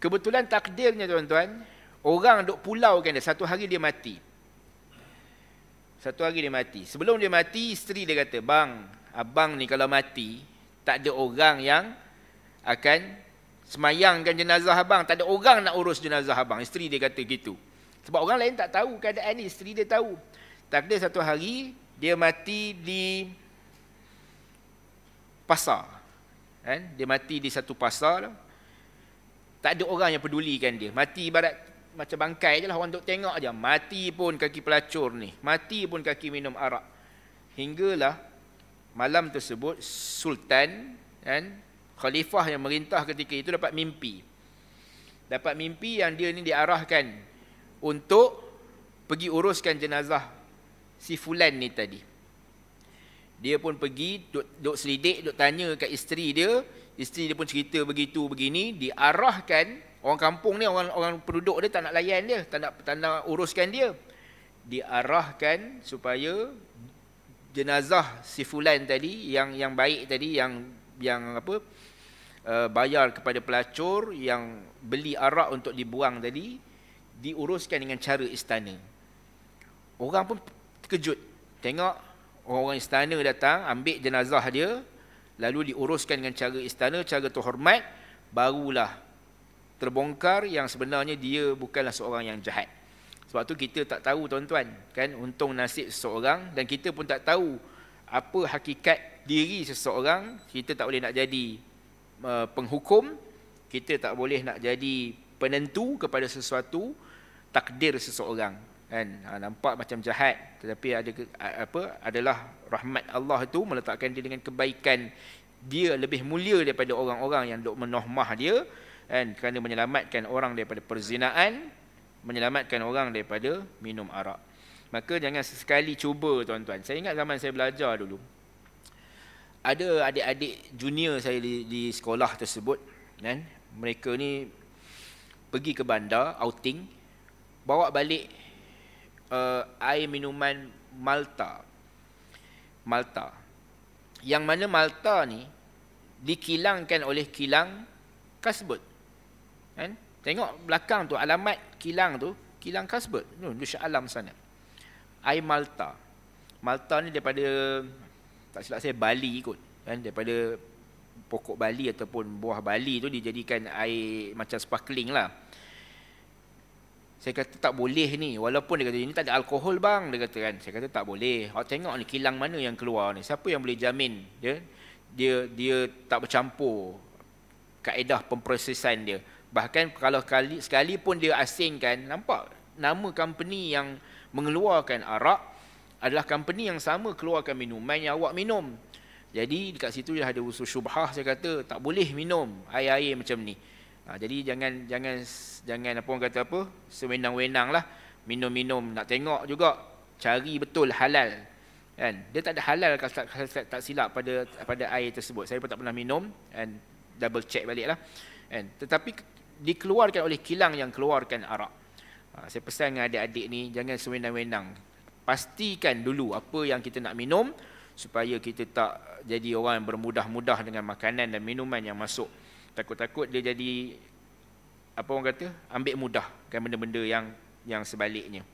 kebetulan takdirnya tuan-tuan orang duk pulau kan dia satu hari dia mati satu hari dia mati sebelum dia mati isteri dia kata bang abang ni kalau mati tak ada orang yang akan semayangkan jenazah abang tak ada orang nak urus jenazah abang isteri dia kata gitu sebab orang lain tak tahu keadaan ni isteri dia tahu Tak ada satu hari dia mati di pasar eh, dia mati di satu pasar lah. tak ada orang yang pedulikan dia mati ibarat macam bangkai je lah orang duk tengok aja mati pun kaki pelacur ni mati pun kaki minum arak hinggalah malam tersebut sultan eh khalifah yang merintah ketika itu dapat mimpi. Dapat mimpi yang dia ni diarahkan untuk pergi uruskan jenazah si fulan ni tadi. Dia pun pergi duk, duk selidik, duk tanya kat isteri dia, isteri dia pun cerita begitu begini, diarahkan orang kampung ni orang orang penduduk dia tak nak layan dia, tak nak tak nak uruskan dia. Diarahkan supaya jenazah si fulan tadi yang yang baik tadi yang yang apa Eh, bayar kepada pelacur yang beli arak untuk dibuang tadi diuruskan dengan cara istana. Orang pun terkejut. Tengok orang-orang istana datang ambil jenazah dia lalu diuruskan dengan cara istana, cara terhormat barulah terbongkar yang sebenarnya dia bukanlah seorang yang jahat. Sebab tu kita tak tahu tuan-tuan, kan untung nasib seseorang dan kita pun tak tahu apa hakikat diri seseorang, kita tak boleh nak jadi Eh, penghukum kita tak boleh nak jadi penentu kepada sesuatu takdir seseorang kan ha, nampak macam jahat tetapi ada apa adalah rahmat Allah itu meletakkan dia dengan kebaikan dia lebih mulia daripada orang-orang yang dok menohmah dia kan kerana menyelamatkan orang daripada perzinaan menyelamatkan orang daripada minum arak maka jangan sesekali cuba tuan-tuan saya ingat zaman saya belajar dulu ada adik-adik junior saya di, di sekolah tersebut dan mereka ni pergi ke bandar outing bawa balik uh, air minuman Malta Malta yang mana Malta ni dikilangkan oleh kilang Kasbut kan tengok belakang tu alamat kilang tu kilang Kasbut tu Dusha Alam sana air Malta Malta ni daripada tak silap saya Bali kot kan daripada pokok Bali ataupun buah Bali tu dijadikan air macam sparkling lah saya kata tak boleh ni walaupun dia kata ini tak ada alkohol bang dia kata kan saya kata tak boleh awak tengok ni kilang mana yang keluar ni siapa yang boleh jamin dia ya? dia dia tak bercampur kaedah pemprosesan dia bahkan kalau sekali sekali pun dia asingkan nampak nama company yang mengeluarkan arak adalah company yang sama keluarkan minuman yang awak minum. Jadi dekat situ dah ada usul syubhah saya kata tak boleh minum air-air macam ni. Ha, jadi jangan jangan jangan apa orang kata apa sewenang-wenang lah minum-minum nak tengok juga cari betul halal kan dia tak ada halal kalau tak, tak silap pada pada air tersebut saya pun tak pernah minum and double check balik lah and tetapi dikeluarkan oleh kilang yang keluarkan arak ha, saya pesan dengan adik-adik ni jangan sewenang-wenang pastikan dulu apa yang kita nak minum supaya kita tak jadi orang yang bermudah-mudah dengan makanan dan minuman yang masuk. Takut-takut dia jadi apa orang kata? ambil mudah kan benda-benda yang yang sebaliknya.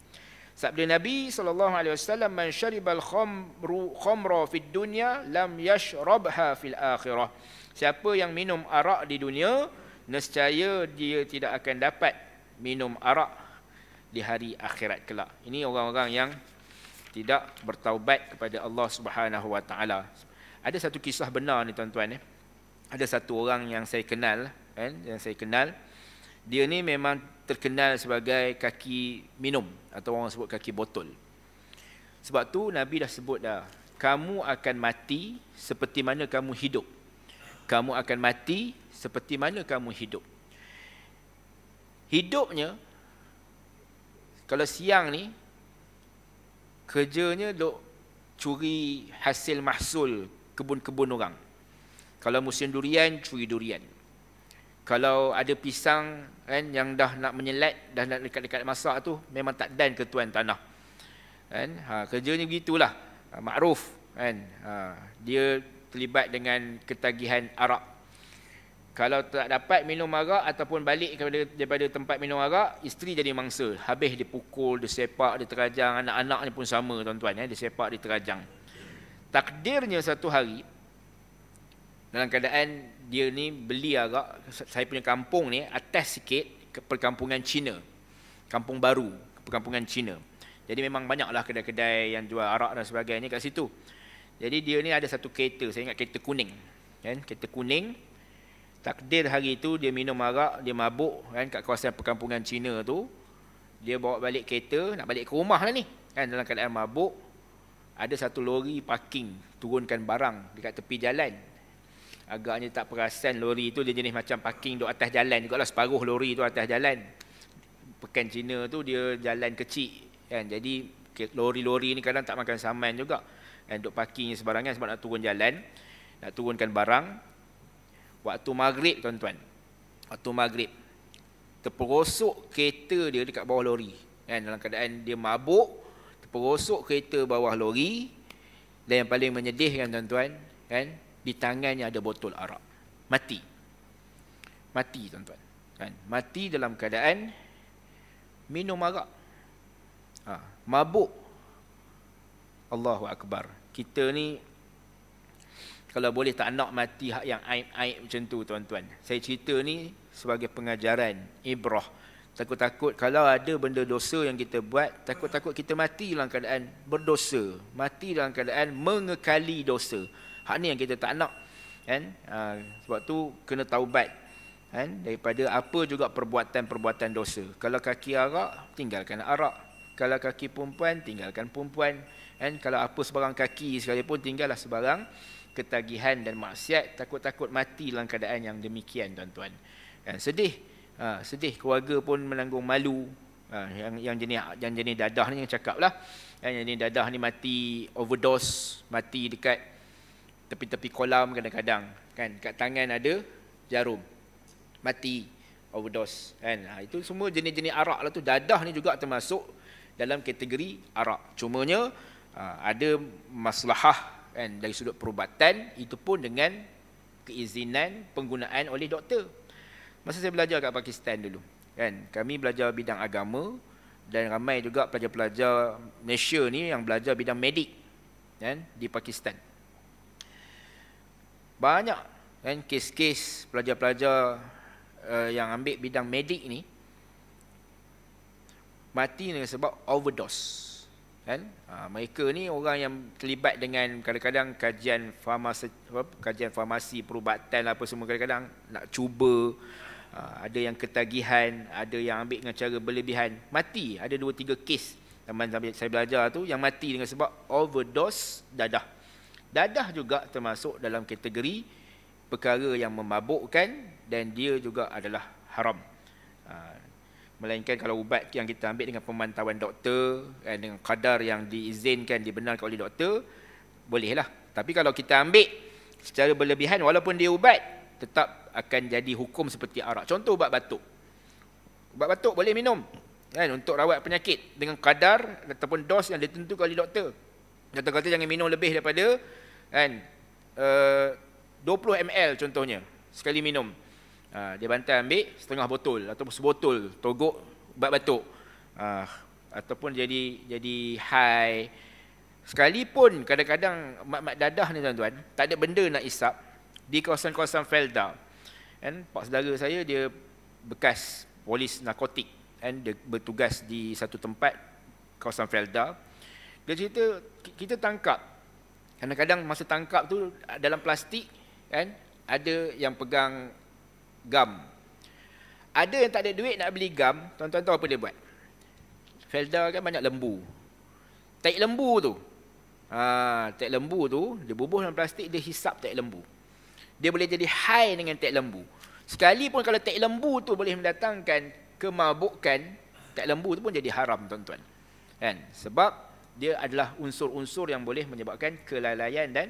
Sabda Nabi sallallahu alaihi wasallam man syaribal khamru khamra fid dunya lam yashrabha fil akhirah. Siapa yang minum arak di dunia, nescaya dia tidak akan dapat minum arak di hari akhirat kelak. Ini orang-orang yang tidak bertaubat kepada Allah Subhanahu Wa Taala. Ada satu kisah benar ni tuan-tuan eh. Ada satu orang yang saya kenal kan, yang saya kenal. Dia ni memang terkenal sebagai kaki minum atau orang sebut kaki botol. Sebab tu Nabi dah sebut dah, kamu akan mati seperti mana kamu hidup. Kamu akan mati seperti mana kamu hidup. Hidupnya kalau siang ni kerjanya dok curi hasil mahsul kebun-kebun orang. Kalau musim durian, curi durian. Kalau ada pisang kan, yang dah nak menyelat, dah nak dekat-dekat masak tu, memang tak dan ke tuan tanah. Kan? Ha, kerjanya begitulah. Ha, makruf. Kan? Ha, dia terlibat dengan ketagihan Arab. Kalau tak dapat minum arak ataupun balik kepada daripada tempat minum arak, isteri jadi mangsa. Habis dipukul, disepak, diterajang, anak-anak pun sama tuan-tuan ya, eh. disepak, diterajang. Takdirnya satu hari dalam keadaan dia ni beli arak, saya punya kampung ni atas sikit ke perkampungan Cina. Kampung baru, perkampungan Cina. Jadi memang banyaklah kedai-kedai yang jual arak dan sebagainya kat situ. Jadi dia ni ada satu kereta, saya ingat kereta kuning. Kan? Kereta kuning, takdir hari itu dia minum arak, dia mabuk kan kat kawasan perkampungan Cina tu. Dia bawa balik kereta, nak balik ke rumah lah ni. Kan dalam keadaan mabuk, ada satu lori parking turunkan barang dekat tepi jalan. Agaknya tak perasan lori tu dia jenis macam parking duk atas jalan juga lah separuh lori tu atas jalan. Pekan Cina tu dia jalan kecil kan. Jadi lori-lori ni kadang tak makan saman juga. kan duk parkingnya sebarangan sebab nak turun jalan, nak turunkan barang waktu maghrib tuan-tuan waktu maghrib terperosok kereta dia dekat bawah lori kan dalam keadaan dia mabuk terperosok kereta bawah lori dan yang paling menyedihkan tuan-tuan kan di tangannya ada botol arak mati mati tuan-tuan kan mati dalam keadaan minum arak ha, mabuk Allahu akbar kita ni kalau boleh tak nak mati hak yang aib-aib macam tu tuan-tuan. Saya cerita ni sebagai pengajaran, ibrah. Takut-takut kalau ada benda dosa yang kita buat, takut-takut kita mati dalam keadaan berdosa. Mati dalam keadaan mengekali dosa. Hak ni yang kita tak nak. Kan? Ha, sebab tu kena taubat. Kan? Daripada apa juga perbuatan-perbuatan dosa. Kalau kaki arak, tinggalkan arak. Kalau kaki perempuan, tinggalkan perempuan. Kan? Kalau apa sebarang kaki sekalipun, tinggallah sebarang ketagihan dan maksiat takut-takut mati dalam keadaan yang demikian tuan-tuan dan sedih ha, sedih keluarga pun menanggung malu ha, yang yang jenis yang jenis dadah ni yang cakap lah ha, yang jenis dadah ni mati overdose mati dekat tepi-tepi kolam kadang-kadang kan kat tangan ada jarum mati overdose kan ha, itu semua jenis-jenis arak lah tu dadah ni juga termasuk dalam kategori arak cumanya ha, ada masalah Kan? Dari sudut perubatan, itu pun dengan keizinan penggunaan oleh doktor. Masa saya belajar kat Pakistan dulu, kan? kami belajar bidang agama dan ramai juga pelajar-pelajar Malaysia ni yang belajar bidang medik kan? di Pakistan. Banyak kan, kes-kes pelajar-pelajar uh, yang ambil bidang medik ni mati dengan sebab overdose kan ha, mereka ni orang yang terlibat dengan kadang-kadang kajian farmasi kajian farmasi perubatan lah apa semua kadang-kadang nak cuba ha, ada yang ketagihan ada yang ambil dengan cara berlebihan mati ada dua tiga kes zaman saya belajar tu yang mati dengan sebab overdose dadah dadah juga termasuk dalam kategori perkara yang memabukkan dan dia juga adalah haram ha, melainkan kalau ubat yang kita ambil dengan pemantauan doktor eh, dengan kadar yang diizinkan dibenarkan oleh doktor bolehlah tapi kalau kita ambil secara berlebihan walaupun dia ubat tetap akan jadi hukum seperti arak contoh ubat batuk ubat batuk boleh minum kan untuk rawat penyakit dengan kadar ataupun dos yang ditentukan oleh doktor doktor kata jangan minum lebih daripada kan uh, 20 ml contohnya sekali minum Ha, dia bantai ambil setengah botol atau sebotol togok batuk. Ha, ataupun jadi jadi high. Sekalipun kadang-kadang mat-mat dadah ni tuan-tuan, tak ada benda nak isap di kawasan-kawasan Felda. Kan, pak saudara saya dia bekas polis narkotik dan dia bertugas di satu tempat kawasan Felda. Dia cerita kita tangkap. Kadang-kadang masa tangkap tu dalam plastik kan ada yang pegang gam. Ada yang tak ada duit nak beli gam, tuan-tuan tahu apa dia buat? Felda kan banyak lembu. Tak lembu tu. Ha, tak lembu tu, dia bubuh dalam plastik, dia hisap tak lembu. Dia boleh jadi high dengan tak lembu. Sekalipun kalau tak lembu tu boleh mendatangkan kemabukan, tak lembu tu pun jadi haram tuan-tuan. Kan? Sebab dia adalah unsur-unsur yang boleh menyebabkan kelalaian dan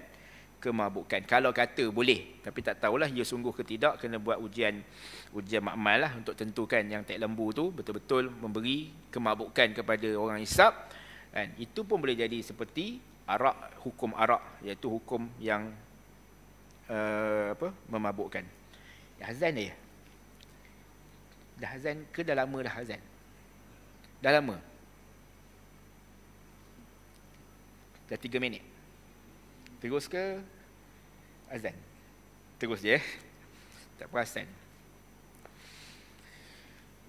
kemabukan. Kalau kata boleh, tapi tak tahulah ia sungguh ke tidak, kena buat ujian ujian makmal lah untuk tentukan yang tak lembu tu betul-betul memberi kemabukan kepada orang isap. Dan itu pun boleh jadi seperti arak, hukum arak, iaitu hukum yang uh, apa memabukkan. Ya, azan dia. Dah azan ke dah lama dah azan? Dah lama. Dah tiga minit. Terus ke azan. Terus je. Eh. Tak perasan.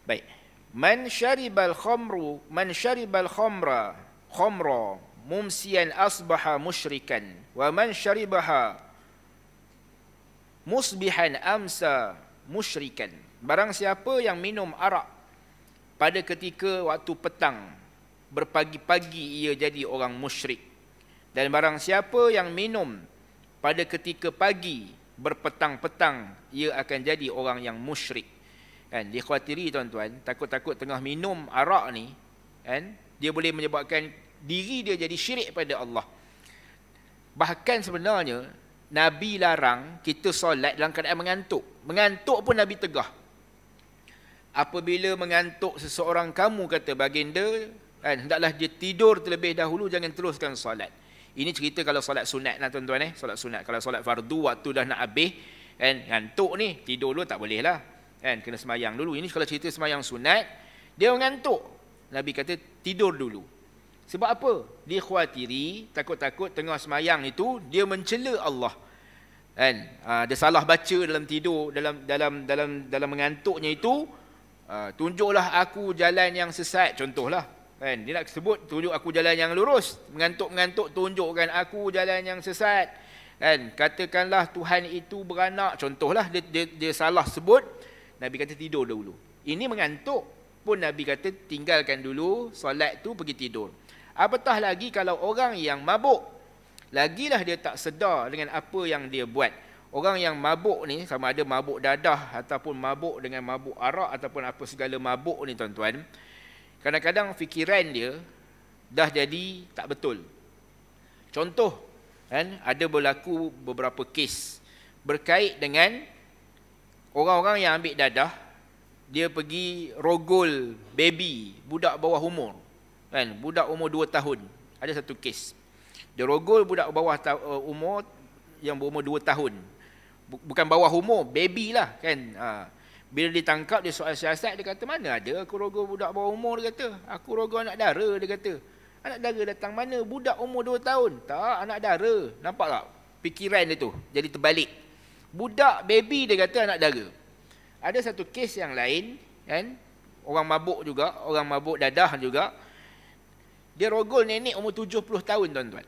Baik. Man syaribal khamru, man syaribal khamra, khamra mumsiyan asbaha musyrikan wa man syaribaha musbihan amsa musyrikan. Barang siapa yang minum arak pada ketika waktu petang berpagi-pagi ia jadi orang musyrik. Dan barang siapa yang minum pada ketika pagi berpetang-petang ia akan jadi orang yang musyrik kan dikhawatiri tuan-tuan takut-takut tengah minum arak ni kan dia boleh menyebabkan diri dia jadi syirik pada Allah bahkan sebenarnya nabi larang kita solat dalam keadaan mengantuk mengantuk pun nabi tegah apabila mengantuk seseorang kamu kata baginda kan hendaklah dia tidur terlebih dahulu jangan teruskan solat ini cerita kalau solat sunat lah tuan-tuan eh. Solat sunat. Kalau solat fardu waktu dah nak habis. Kan, ngantuk ni. Tidur dulu tak boleh lah. Kan, kena semayang dulu. Ini kalau cerita semayang sunat. Dia mengantuk. Nabi kata tidur dulu. Sebab apa? Dia khawatiri. Takut-takut tengah semayang itu. Dia mencela Allah. Kan, ah, dia salah baca dalam tidur. Dalam dalam dalam dalam mengantuknya itu. Ah, tunjuklah aku jalan yang sesat. Contohlah. Kan? Dia nak sebut, tunjuk aku jalan yang lurus. Mengantuk-mengantuk, tunjukkan aku jalan yang sesat. Kan? Katakanlah Tuhan itu beranak. Contohlah, dia, dia, dia salah sebut. Nabi kata tidur dulu. Ini mengantuk pun Nabi kata tinggalkan dulu solat tu pergi tidur. Apatah lagi kalau orang yang mabuk, lagilah dia tak sedar dengan apa yang dia buat. Orang yang mabuk ni, sama ada mabuk dadah ataupun mabuk dengan mabuk arak ataupun apa segala mabuk ni tuan-tuan kadang-kadang fikiran dia dah jadi tak betul. Contoh, kan, ada berlaku beberapa kes berkait dengan orang-orang yang ambil dadah, dia pergi rogol baby, budak bawah umur. Kan, budak umur 2 tahun. Ada satu kes. Dia rogol budak bawah eh, umur yang berumur 2 tahun. Bukan bawah umur, baby lah kan. Ha. Bila ditangkap dia soal siasat dia kata mana ada aku rogol budak bawah umur dia kata. Aku rogol anak dara dia kata. Anak dara datang mana? Budak umur 2 tahun. Tak, anak dara. Nampak tak? Pikiran dia tu jadi terbalik. Budak baby dia kata anak dara. Ada satu kes yang lain kan? Orang mabuk juga, orang mabuk dadah juga. Dia rogol nenek umur 70 tahun tuan-tuan.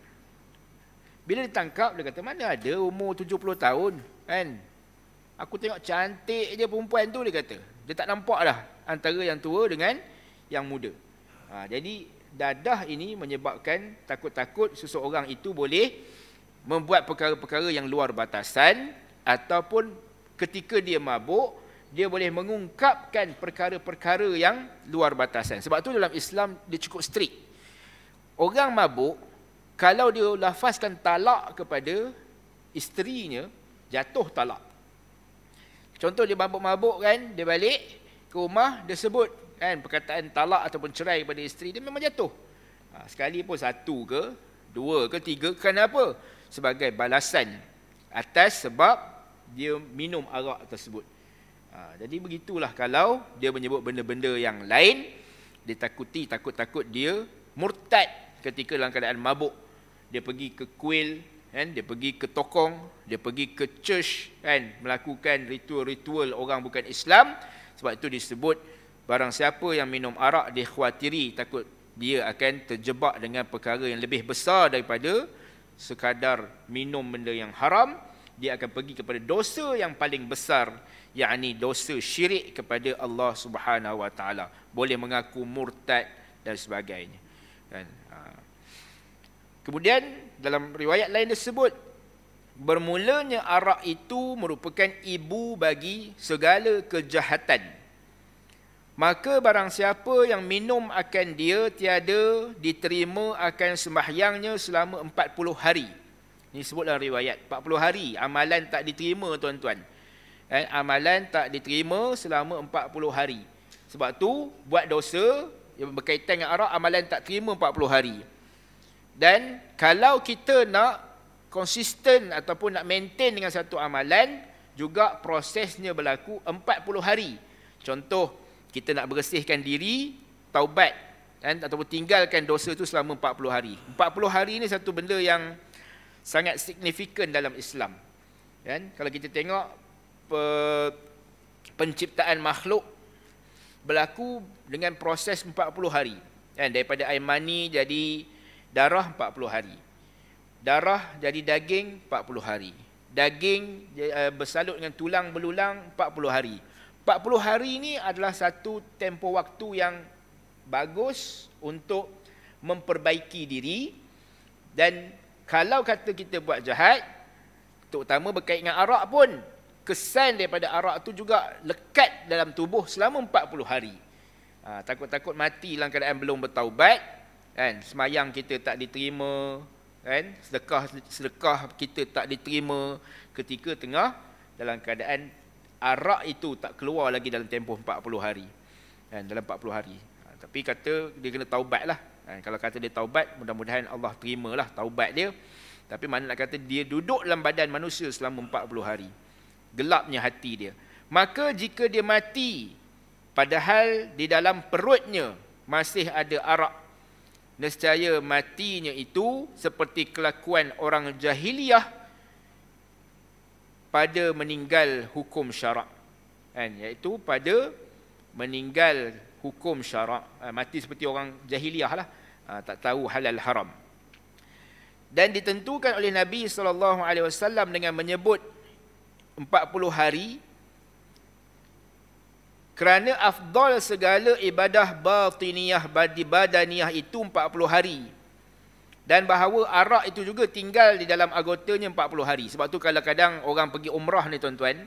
Bila ditangkap dia kata mana ada umur 70 tahun kan? Aku tengok cantik je perempuan tu dia kata. Dia tak nampak lah antara yang tua dengan yang muda. Ha, jadi dadah ini menyebabkan takut-takut seseorang itu boleh membuat perkara-perkara yang luar batasan ataupun ketika dia mabuk dia boleh mengungkapkan perkara-perkara yang luar batasan. Sebab tu dalam Islam dia cukup strict. Orang mabuk kalau dia lafazkan talak kepada isterinya jatuh talak. Contoh dia mabuk-mabuk kan, dia balik ke rumah, dia sebut kan perkataan talak ataupun cerai kepada isteri, dia memang jatuh. Ha, sekali pun satu ke, dua ke, tiga ke, kenapa? Sebagai balasan atas sebab dia minum arak tersebut. Ha, jadi begitulah kalau dia menyebut benda-benda yang lain, dia takuti, takut-takut dia murtad ketika dalam keadaan mabuk. Dia pergi ke kuil, kan dia pergi ke tokong dia pergi ke church kan melakukan ritual-ritual orang bukan Islam sebab itu disebut barang siapa yang minum arak dikhawatiri takut dia akan terjebak dengan perkara yang lebih besar daripada sekadar minum benda yang haram dia akan pergi kepada dosa yang paling besar yakni dosa syirik kepada Allah Subhanahu Wa Taala boleh mengaku murtad dan sebagainya kan ha. kemudian dalam riwayat lain disebut bermulanya arak itu merupakan ibu bagi segala kejahatan maka barang siapa yang minum akan dia tiada diterima akan sembahyangnya selama 40 hari ini sebutlah riwayat 40 hari amalan tak diterima tuan-tuan eh, amalan tak diterima selama 40 hari sebab tu buat dosa yang berkaitan dengan arak amalan tak terima 40 hari dan kalau kita nak konsisten ataupun nak maintain dengan satu amalan, juga prosesnya berlaku 40 hari. Contoh, kita nak bersihkan diri, taubat dan ataupun tinggalkan dosa itu selama 40 hari. 40 hari ini satu benda yang sangat signifikan dalam Islam. Kan? Kalau kita tengok pe, penciptaan makhluk berlaku dengan proses 40 hari. Kan? Daripada air mani jadi darah 40 hari. Darah jadi daging 40 hari. Daging eh, eh, bersalut dengan tulang belulang 40 hari. 40 hari ini adalah satu tempoh waktu yang bagus untuk memperbaiki diri dan kalau kata kita buat jahat terutama berkait dengan arak pun kesan daripada arak tu juga lekat dalam tubuh selama 40 hari. Ah, takut-takut mati dalam keadaan belum bertaubat, kan semayang kita tak diterima kan sedekah sedekah kita tak diterima ketika tengah dalam keadaan arak itu tak keluar lagi dalam tempoh 40 hari kan dalam 40 hari ha, tapi kata dia kena taubatlah kan ha, kalau kata dia taubat mudah-mudahan Allah terima terimalah taubat dia tapi mana nak kata dia duduk dalam badan manusia selama 40 hari gelapnya hati dia maka jika dia mati padahal di dalam perutnya masih ada arak Nescaya matinya itu seperti kelakuan orang jahiliyah pada meninggal hukum syarak. Kan? Iaitu pada meninggal hukum syarak. Ah, mati seperti orang jahiliyah lah. Ah, tak tahu halal haram. Dan ditentukan oleh Nabi SAW dengan menyebut 40 hari kerana afdal segala ibadah batiniah badaniyah itu 40 hari. Dan bahawa arak itu juga tinggal di dalam agotanya 40 hari. Sebab tu kalau kadang orang pergi umrah ni tuan-tuan,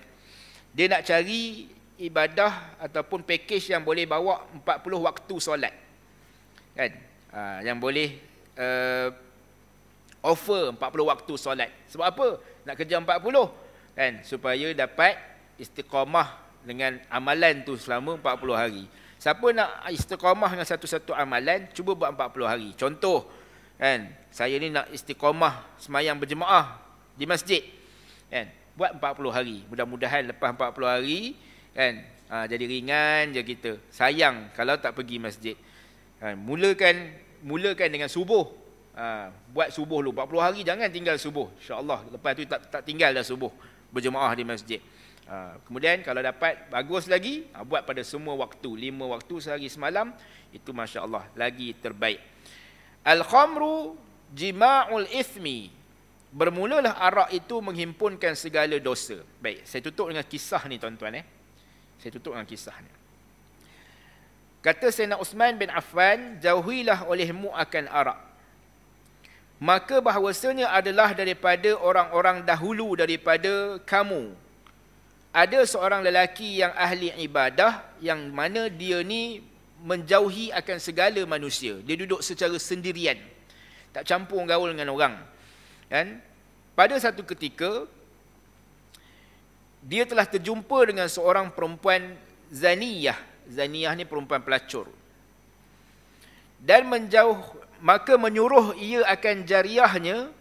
dia nak cari ibadah ataupun pakej yang boleh bawa 40 waktu solat. Kan? Ha, yang boleh uh, offer 40 waktu solat. Sebab apa? Nak kerja 40. Kan? Supaya dapat istiqamah dengan amalan tu selama 40 hari. Siapa nak istiqamah dengan satu-satu amalan, cuba buat 40 hari. Contoh, kan, saya ni nak istiqamah semayang berjemaah di masjid. Kan, buat 40 hari. Mudah-mudahan lepas 40 hari, kan, ha, jadi ringan je kita. Sayang kalau tak pergi masjid. kan, mulakan mulakan dengan subuh. Ha, buat subuh dulu. 40 hari jangan tinggal subuh. InsyaAllah lepas tu tak, tak tinggal dah subuh berjemaah di masjid. Ha, kemudian kalau dapat bagus lagi uh, buat pada semua waktu lima waktu sehari semalam itu masya Allah lagi terbaik. Al khamru jima'ul ismi bermulalah arak itu menghimpunkan segala dosa. Baik, saya tutup dengan kisah ni tuan-tuan eh. Saya tutup dengan kisah ni. Kata Sayyidina Uthman bin Affan, jauhilah olehmu akan arak. Maka bahawasanya adalah daripada orang-orang dahulu daripada kamu, ada seorang lelaki yang ahli ibadah yang mana dia ni menjauhi akan segala manusia. Dia duduk secara sendirian. Tak campur gaul dengan orang. Dan Pada satu ketika dia telah terjumpa dengan seorang perempuan zaniyah. Zaniyah ni perempuan pelacur. Dan menjauh maka menyuruh ia akan jariahnya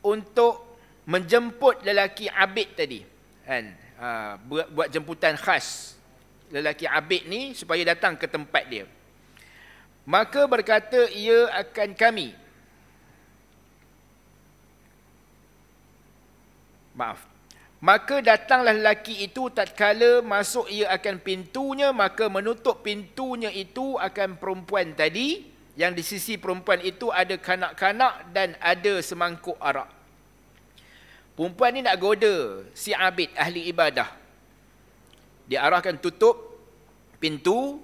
untuk menjemput lelaki abid tadi kan ha, buat buat jemputan khas lelaki abid ni supaya datang ke tempat dia maka berkata ia akan kami maaf maka datanglah lelaki itu tatkala masuk ia akan pintunya maka menutup pintunya itu akan perempuan tadi yang di sisi perempuan itu ada kanak-kanak dan ada semangkuk arak Perempuan ni nak goda si abid ahli ibadah. Dia arahkan tutup pintu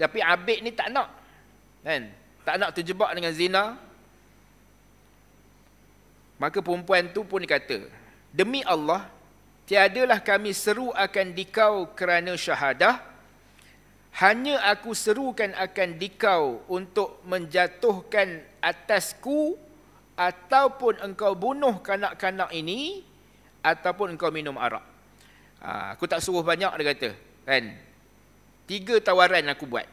tapi abid ni tak nak. Kan? Tak nak terjebak dengan zina. Maka perempuan tu pun kata, "Demi Allah, tiadalah kami seru akan dikau kerana syahadah. Hanya aku serukan akan dikau untuk menjatuhkan atasku ataupun engkau bunuh kanak-kanak ini ataupun engkau minum arak. Ha, aku tak suruh banyak dia kata. Kan? Tiga tawaran aku buat.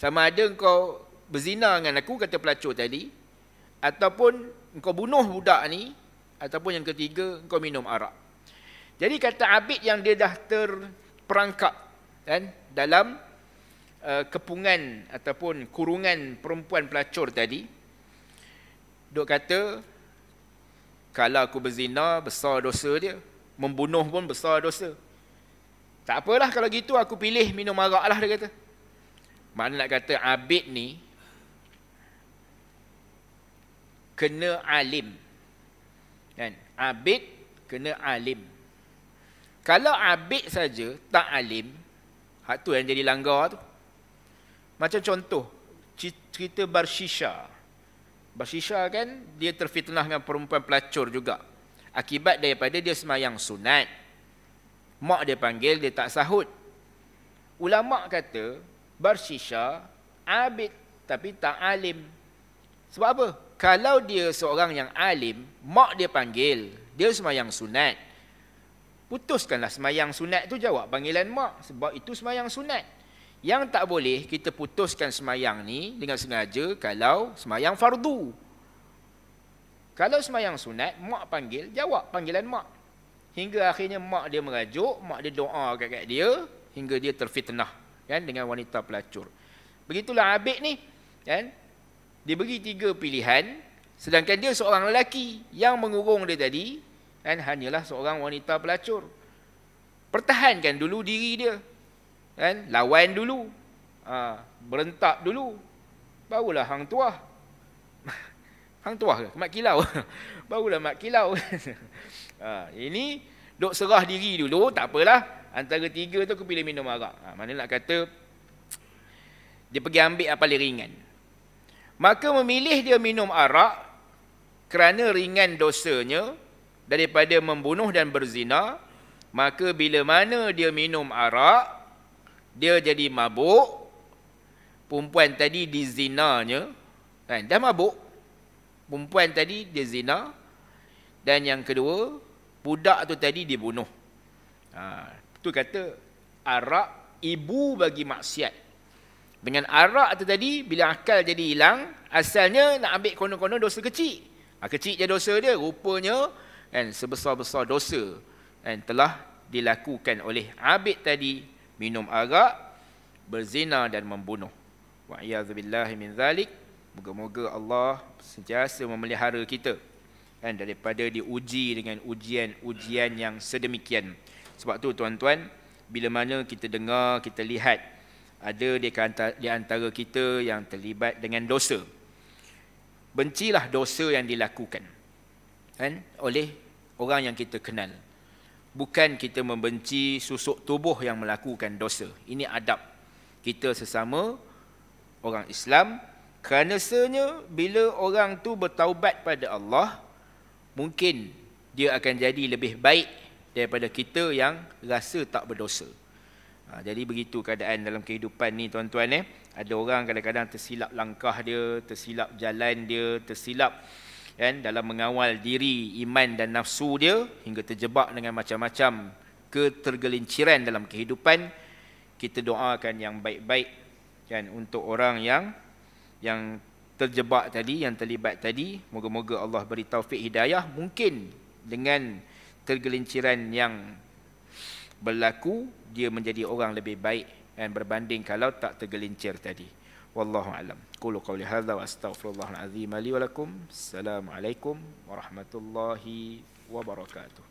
Sama ada engkau berzina dengan aku kata pelacur tadi ataupun engkau bunuh budak ni ataupun yang ketiga engkau minum arak. Jadi kata Abid yang dia dah terperangkap kan dalam uh, kepungan ataupun kurungan perempuan pelacur tadi Duk kata, kalau aku berzina, besar dosa dia. Membunuh pun besar dosa. Tak apalah kalau gitu aku pilih minum arak lah dia kata. Mana nak kata abid ni, kena alim. Kan? Abid kena alim. Kalau abid saja tak alim, hak tu yang jadi langgar tu. Macam contoh, cerita Barshisha. Basisha kan dia terfitnah dengan perempuan pelacur juga. Akibat daripada dia semayang sunat. Mak dia panggil dia tak sahut. Ulama kata Barsisha abid tapi tak alim. Sebab apa? Kalau dia seorang yang alim, mak dia panggil, dia semayang sunat. Putuskanlah semayang sunat tu jawab panggilan mak sebab itu semayang sunat. Yang tak boleh kita putuskan semayang ni dengan sengaja kalau semayang fardu. Kalau semayang sunat, mak panggil, jawab panggilan mak. Hingga akhirnya mak dia merajuk, mak dia doa kat, kat dia, hingga dia terfitnah kan, dengan wanita pelacur. Begitulah Abid ni. Kan, dia beri tiga pilihan, sedangkan dia seorang lelaki yang mengurung dia tadi, kan, hanyalah seorang wanita pelacur. Pertahankan dulu diri dia, kan lawan dulu ha, berentak dulu barulah hang tuah hang tuah ke mak kilau barulah mak kilau ha, ini duk serah diri dulu tak apalah antara tiga tu aku pilih minum arak ha, mana nak kata dia pergi ambil apa paling ringan maka memilih dia minum arak kerana ringan dosanya daripada membunuh dan berzina maka bila mana dia minum arak dia jadi mabuk perempuan tadi dizinanya kan dah mabuk perempuan tadi dia zina dan yang kedua budak tu tadi dibunuh ha tu kata arak ibu bagi maksiat dengan arak tu tadi bila akal jadi hilang asalnya nak ambil konon-konon dosa kecil ha, kecil je dosa dia rupanya kan sebesar-besar dosa yang telah dilakukan oleh abid tadi minum arak, berzina dan membunuh. Wa iyazubillahi min zalik. Moga-moga Allah sentiasa memelihara kita kan daripada diuji dengan ujian-ujian yang sedemikian. Sebab tu tuan-tuan, bila mana kita dengar, kita lihat ada di antara kita yang terlibat dengan dosa. Bencilah dosa yang dilakukan kan oleh orang yang kita kenal bukan kita membenci susuk tubuh yang melakukan dosa. Ini adab kita sesama orang Islam kerana sesanya bila orang tu bertaubat pada Allah mungkin dia akan jadi lebih baik daripada kita yang rasa tak berdosa. Ha, jadi begitu keadaan dalam kehidupan ni tuan-tuan eh. Ada orang kadang-kadang tersilap langkah dia, tersilap jalan dia, tersilap kan dalam mengawal diri iman dan nafsu dia hingga terjebak dengan macam-macam ketergelinciran dalam kehidupan kita doakan yang baik-baik kan untuk orang yang yang terjebak tadi yang terlibat tadi moga-moga Allah beri taufik hidayah mungkin dengan tergelinciran yang berlaku dia menjadi orang lebih baik dan berbanding kalau tak tergelincir tadi والله أعلم قولوا قولي هذا وأستغفر الله العظيم لي ولكم السلام عليكم ورحمة الله وبركاته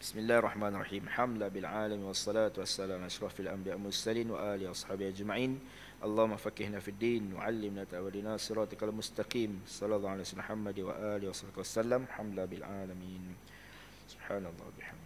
بسم الله الرحمن الرحيم حمد بالعالم والصلاة والسلام أشرف الأنبياء والمرسلين وآله وأصحابه أجمعين اللهم فكهنا في الدين وعلمنا تأولنا صراطك المستقيم صلى الله على سيدنا محمد وآله وصحبه وسلم حمد بالعالمين سبحان الله وبحمده